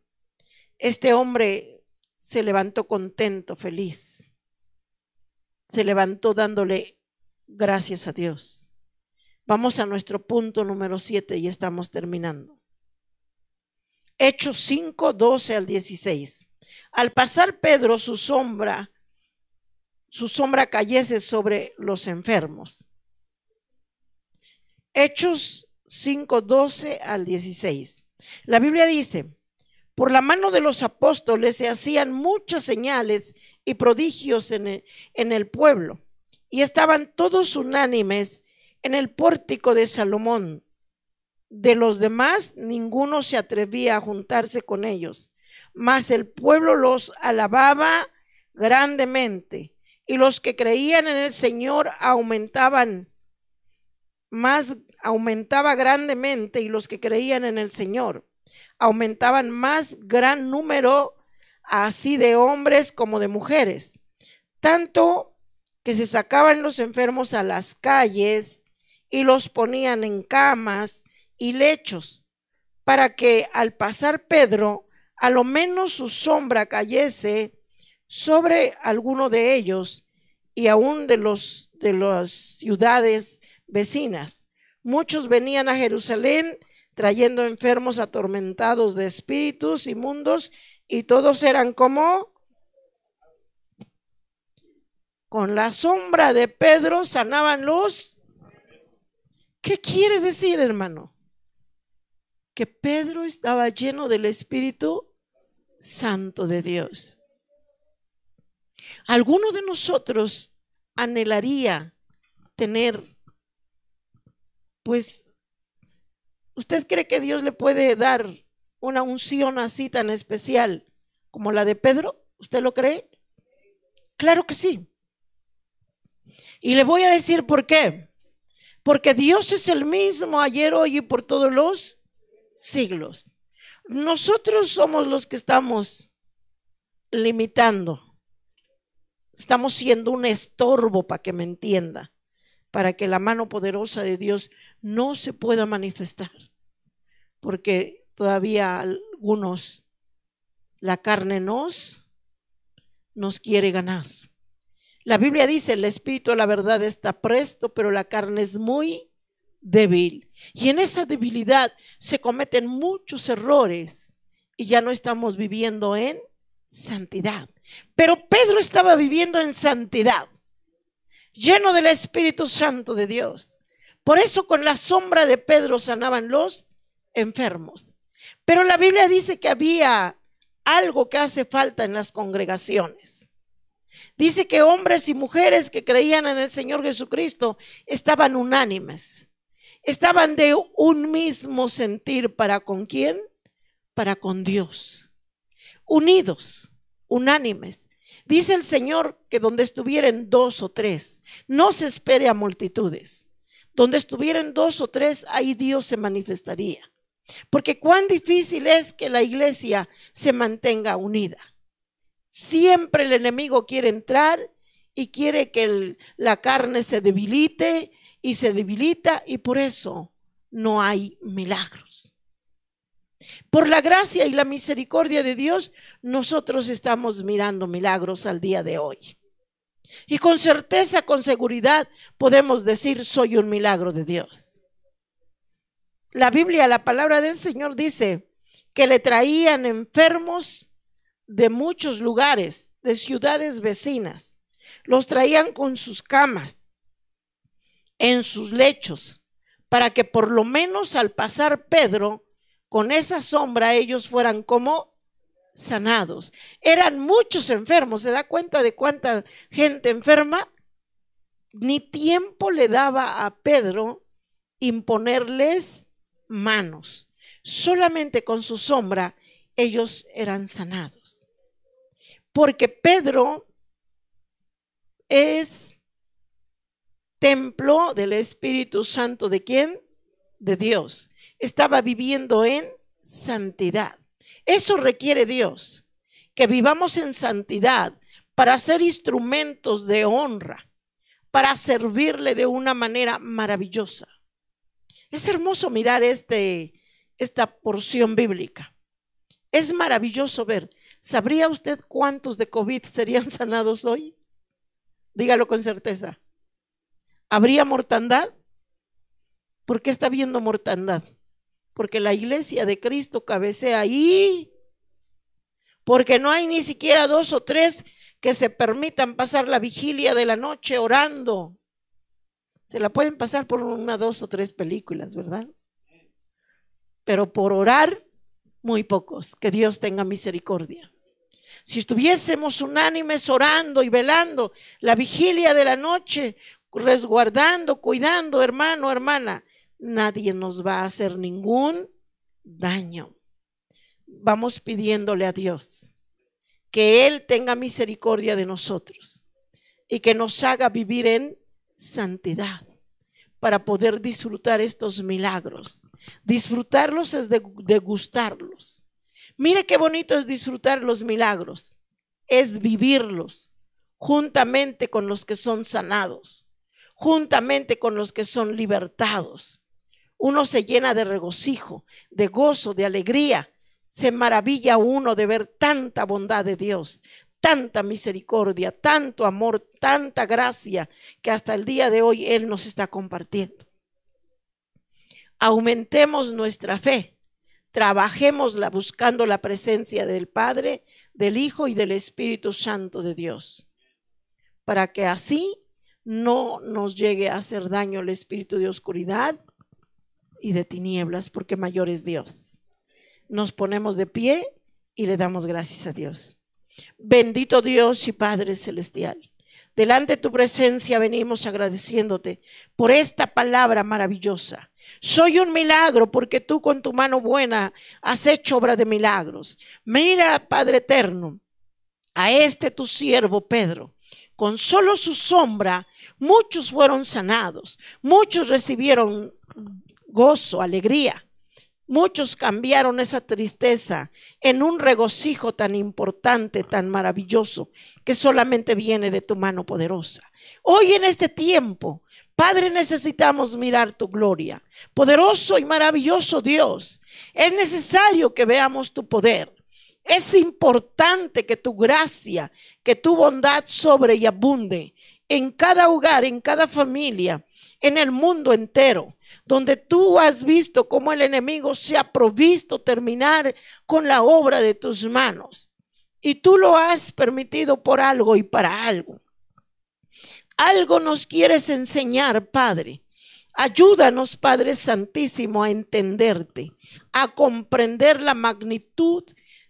Este hombre se levantó contento, feliz. Se levantó dándole gracias a Dios. Vamos a nuestro punto número 7 y estamos terminando. Hechos 5, 12 al 16. Al pasar Pedro, su sombra, su sombra cayese sobre los enfermos. Hechos 5, 12 al 16. La Biblia dice, por la mano de los apóstoles se hacían muchas señales y prodigios en el, pueblo, y estaban todos unánimes en el pórtico de Salomón. De los demás, ninguno se atrevía a juntarse con ellos, mas el pueblo los alababa grandemente, y los que creían en el Señor aumentaban más, aumentaba grandemente, y los que creían en el Señor aumentaban más gran número así de hombres como de mujeres, tanto que se sacaban los enfermos a las calles y los ponían en camas y lechos, para que al pasar Pedro, a lo menos su sombra cayese sobre alguno de ellos y aún de, los, de las ciudades vecinas. Muchos venían a Jerusalén trayendo enfermos atormentados de espíritus inmundos, y todos eran como con la sombra de Pedro sanaban luz. ¿Qué quiere decir, hermano? Que Pedro estaba lleno del Espíritu Santo de Dios. ¿Alguno de nosotros anhelaría tener, pues, ¿Usted cree que Dios le puede dar una unción así tan especial como la de Pedro? ¿Usted lo cree? Claro que sí. Y le voy a decir por qué. Porque Dios es el mismo ayer, hoy y por todos los siglos. Nosotros somos los que estamos limitando. Estamos siendo un estorbo para que me entienda para que la mano poderosa de Dios no se pueda manifestar, porque todavía algunos, la carne nos, nos quiere ganar. La Biblia dice, el espíritu, la verdad está presto, pero la carne es muy débil. Y en esa debilidad se cometen muchos errores y ya no estamos viviendo en santidad. Pero Pedro estaba viviendo en santidad lleno del Espíritu Santo de Dios. Por eso con la sombra de Pedro sanaban los enfermos. Pero la Biblia dice que había algo que hace falta en las congregaciones. Dice que hombres y mujeres que creían en el Señor Jesucristo estaban unánimes, estaban de un mismo sentir para con quién, para con Dios, unidos, unánimes. Dice el Señor que donde estuvieran dos o tres, no se espere a multitudes. Donde estuvieran dos o tres, ahí Dios se manifestaría. Porque cuán difícil es que la iglesia se mantenga unida. Siempre el enemigo quiere entrar y quiere que la carne se debilite y se debilita y por eso no hay milagro. Por la gracia y la misericordia de Dios, nosotros estamos mirando milagros al día de hoy. Y con certeza, con seguridad, podemos decir, soy un milagro de Dios. La Biblia, la palabra del Señor dice que le traían enfermos de muchos lugares, de ciudades vecinas. Los traían con sus camas, en sus lechos, para que por lo menos al pasar Pedro con esa sombra ellos fueran como sanados. Eran muchos enfermos, ¿se da cuenta de cuánta gente enferma? Ni tiempo le daba a Pedro imponerles manos. Solamente con su sombra ellos eran sanados. Porque Pedro es templo del Espíritu Santo de quién? De Dios estaba viviendo en santidad. Eso requiere Dios, que vivamos en santidad para ser instrumentos de honra, para servirle de una manera maravillosa. Es hermoso mirar este, esta porción bíblica. Es maravilloso ver. ¿Sabría usted cuántos de COVID serían sanados hoy? Dígalo con certeza. ¿Habría mortandad? ¿Por qué está habiendo mortandad? porque la iglesia de Cristo cabecea ahí, porque no hay ni siquiera dos o tres que se permitan pasar la vigilia de la noche orando. Se la pueden pasar por una, dos o tres películas, ¿verdad? Pero por orar, muy pocos. Que Dios tenga misericordia. Si estuviésemos unánimes orando y velando la vigilia de la noche, resguardando, cuidando, hermano, hermana, nadie nos va a hacer ningún daño. Vamos pidiéndole a Dios que Él tenga misericordia de nosotros y que nos haga vivir en santidad para poder disfrutar estos milagros. Disfrutarlos es degustarlos. Mire qué bonito es disfrutar los milagros, es vivirlos juntamente con los que son sanados, juntamente con los que son libertados uno se llena de regocijo, de gozo, de alegría. Se maravilla uno de ver tanta bondad de Dios, tanta misericordia, tanto amor, tanta gracia que hasta el día de hoy Él nos está compartiendo. Aumentemos nuestra fe, trabajémosla buscando la presencia del Padre, del Hijo y del Espíritu Santo de Dios, para que así no nos llegue a hacer daño el espíritu de oscuridad y de tinieblas, porque mayor es Dios. Nos ponemos de pie y le damos gracias a Dios. Bendito Dios y Padre Celestial. Delante de tu presencia venimos agradeciéndote por esta palabra maravillosa. Soy un milagro porque tú con tu mano buena has hecho obra de milagros. Mira, Padre eterno, a este tu siervo Pedro. Con solo su sombra, muchos fueron sanados, muchos recibieron gozo, alegría. Muchos cambiaron esa tristeza en un regocijo tan importante, tan maravilloso, que solamente viene de tu mano poderosa. Hoy en este tiempo, Padre, necesitamos mirar tu gloria. Poderoso y maravilloso Dios, es necesario que veamos tu poder. Es importante que tu gracia, que tu bondad sobre y abunde en cada hogar, en cada familia, en el mundo entero, donde tú has visto cómo el enemigo se ha provisto terminar con la obra de tus manos. Y tú lo has permitido por algo y para algo. Algo nos quieres enseñar, Padre. Ayúdanos, Padre Santísimo, a entenderte, a comprender la magnitud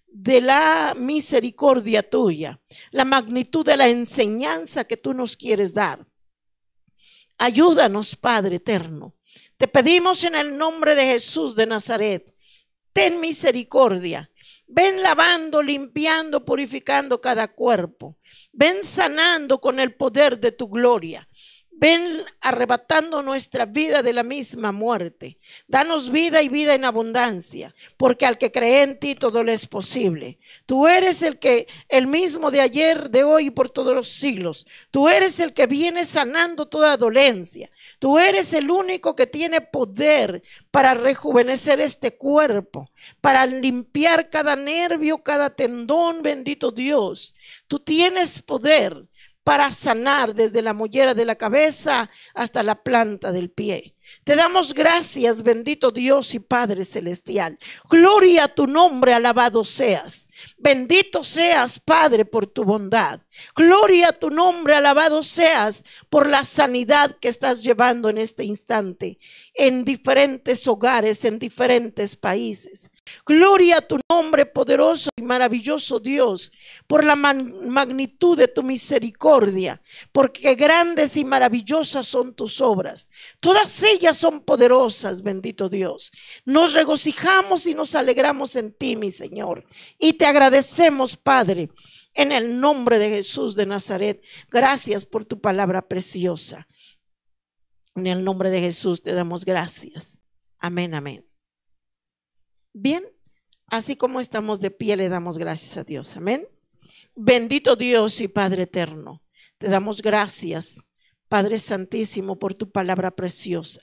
de la misericordia tuya, la magnitud de la enseñanza que tú nos quieres dar. Ayúdanos, Padre eterno. Te pedimos en el nombre de Jesús de Nazaret, ten misericordia. Ven lavando, limpiando, purificando cada cuerpo. Ven sanando con el poder de tu gloria. Ven arrebatando nuestra vida de la misma muerte. Danos vida y vida en abundancia, porque al que cree en ti todo le es posible. Tú eres el que el mismo de ayer, de hoy y por todos los siglos. Tú eres el que viene sanando toda dolencia. Tú eres el único que tiene poder para rejuvenecer este cuerpo, para limpiar cada nervio, cada tendón, bendito Dios. Tú tienes poder para sanar desde la mollera de la cabeza hasta la planta del pie. Te damos gracias, bendito Dios y Padre Celestial. Gloria a tu nombre, alabado seas. Bendito seas, Padre, por tu bondad. Gloria a tu nombre, alabado seas, por la sanidad que estás llevando en este instante, en diferentes hogares, en diferentes países. Gloria a tu nombre poderoso y maravilloso Dios, por la magnitud de tu misericordia, porque grandes y maravillosas son tus obras. Todas ellas son poderosas, bendito Dios. Nos regocijamos y nos alegramos en ti, mi Señor, y te agradecemos, Padre. En el nombre de Jesús de Nazaret, gracias por tu palabra preciosa. En el nombre de Jesús te damos gracias. Amén, amén. Bien, así como estamos de pie, le damos gracias a Dios. Amén. Bendito Dios y Padre eterno, te damos gracias, Padre Santísimo, por tu palabra preciosa.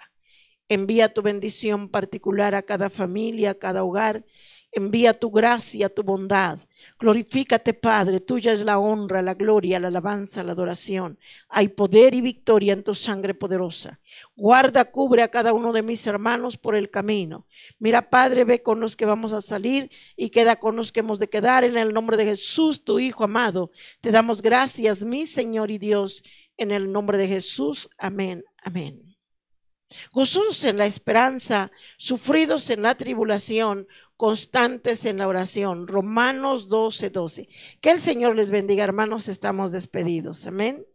Envía tu bendición particular a cada familia, a cada hogar Envía tu gracia, tu bondad. Glorifícate, Padre. Tuya es la honra, la gloria, la alabanza, la adoración. Hay poder y victoria en tu sangre poderosa. Guarda, cubre a cada uno de mis hermanos por el camino. Mira, Padre, ve con los que vamos a salir y queda con los que hemos de quedar. En el nombre de Jesús, tu Hijo amado, te damos gracias, mi Señor y Dios. En el nombre de Jesús. Amén. Amén. Gozosos en la esperanza, sufridos en la tribulación, constantes en la oración. Romanos 12, 12. Que el Señor les bendiga, hermanos. Estamos despedidos. Amén.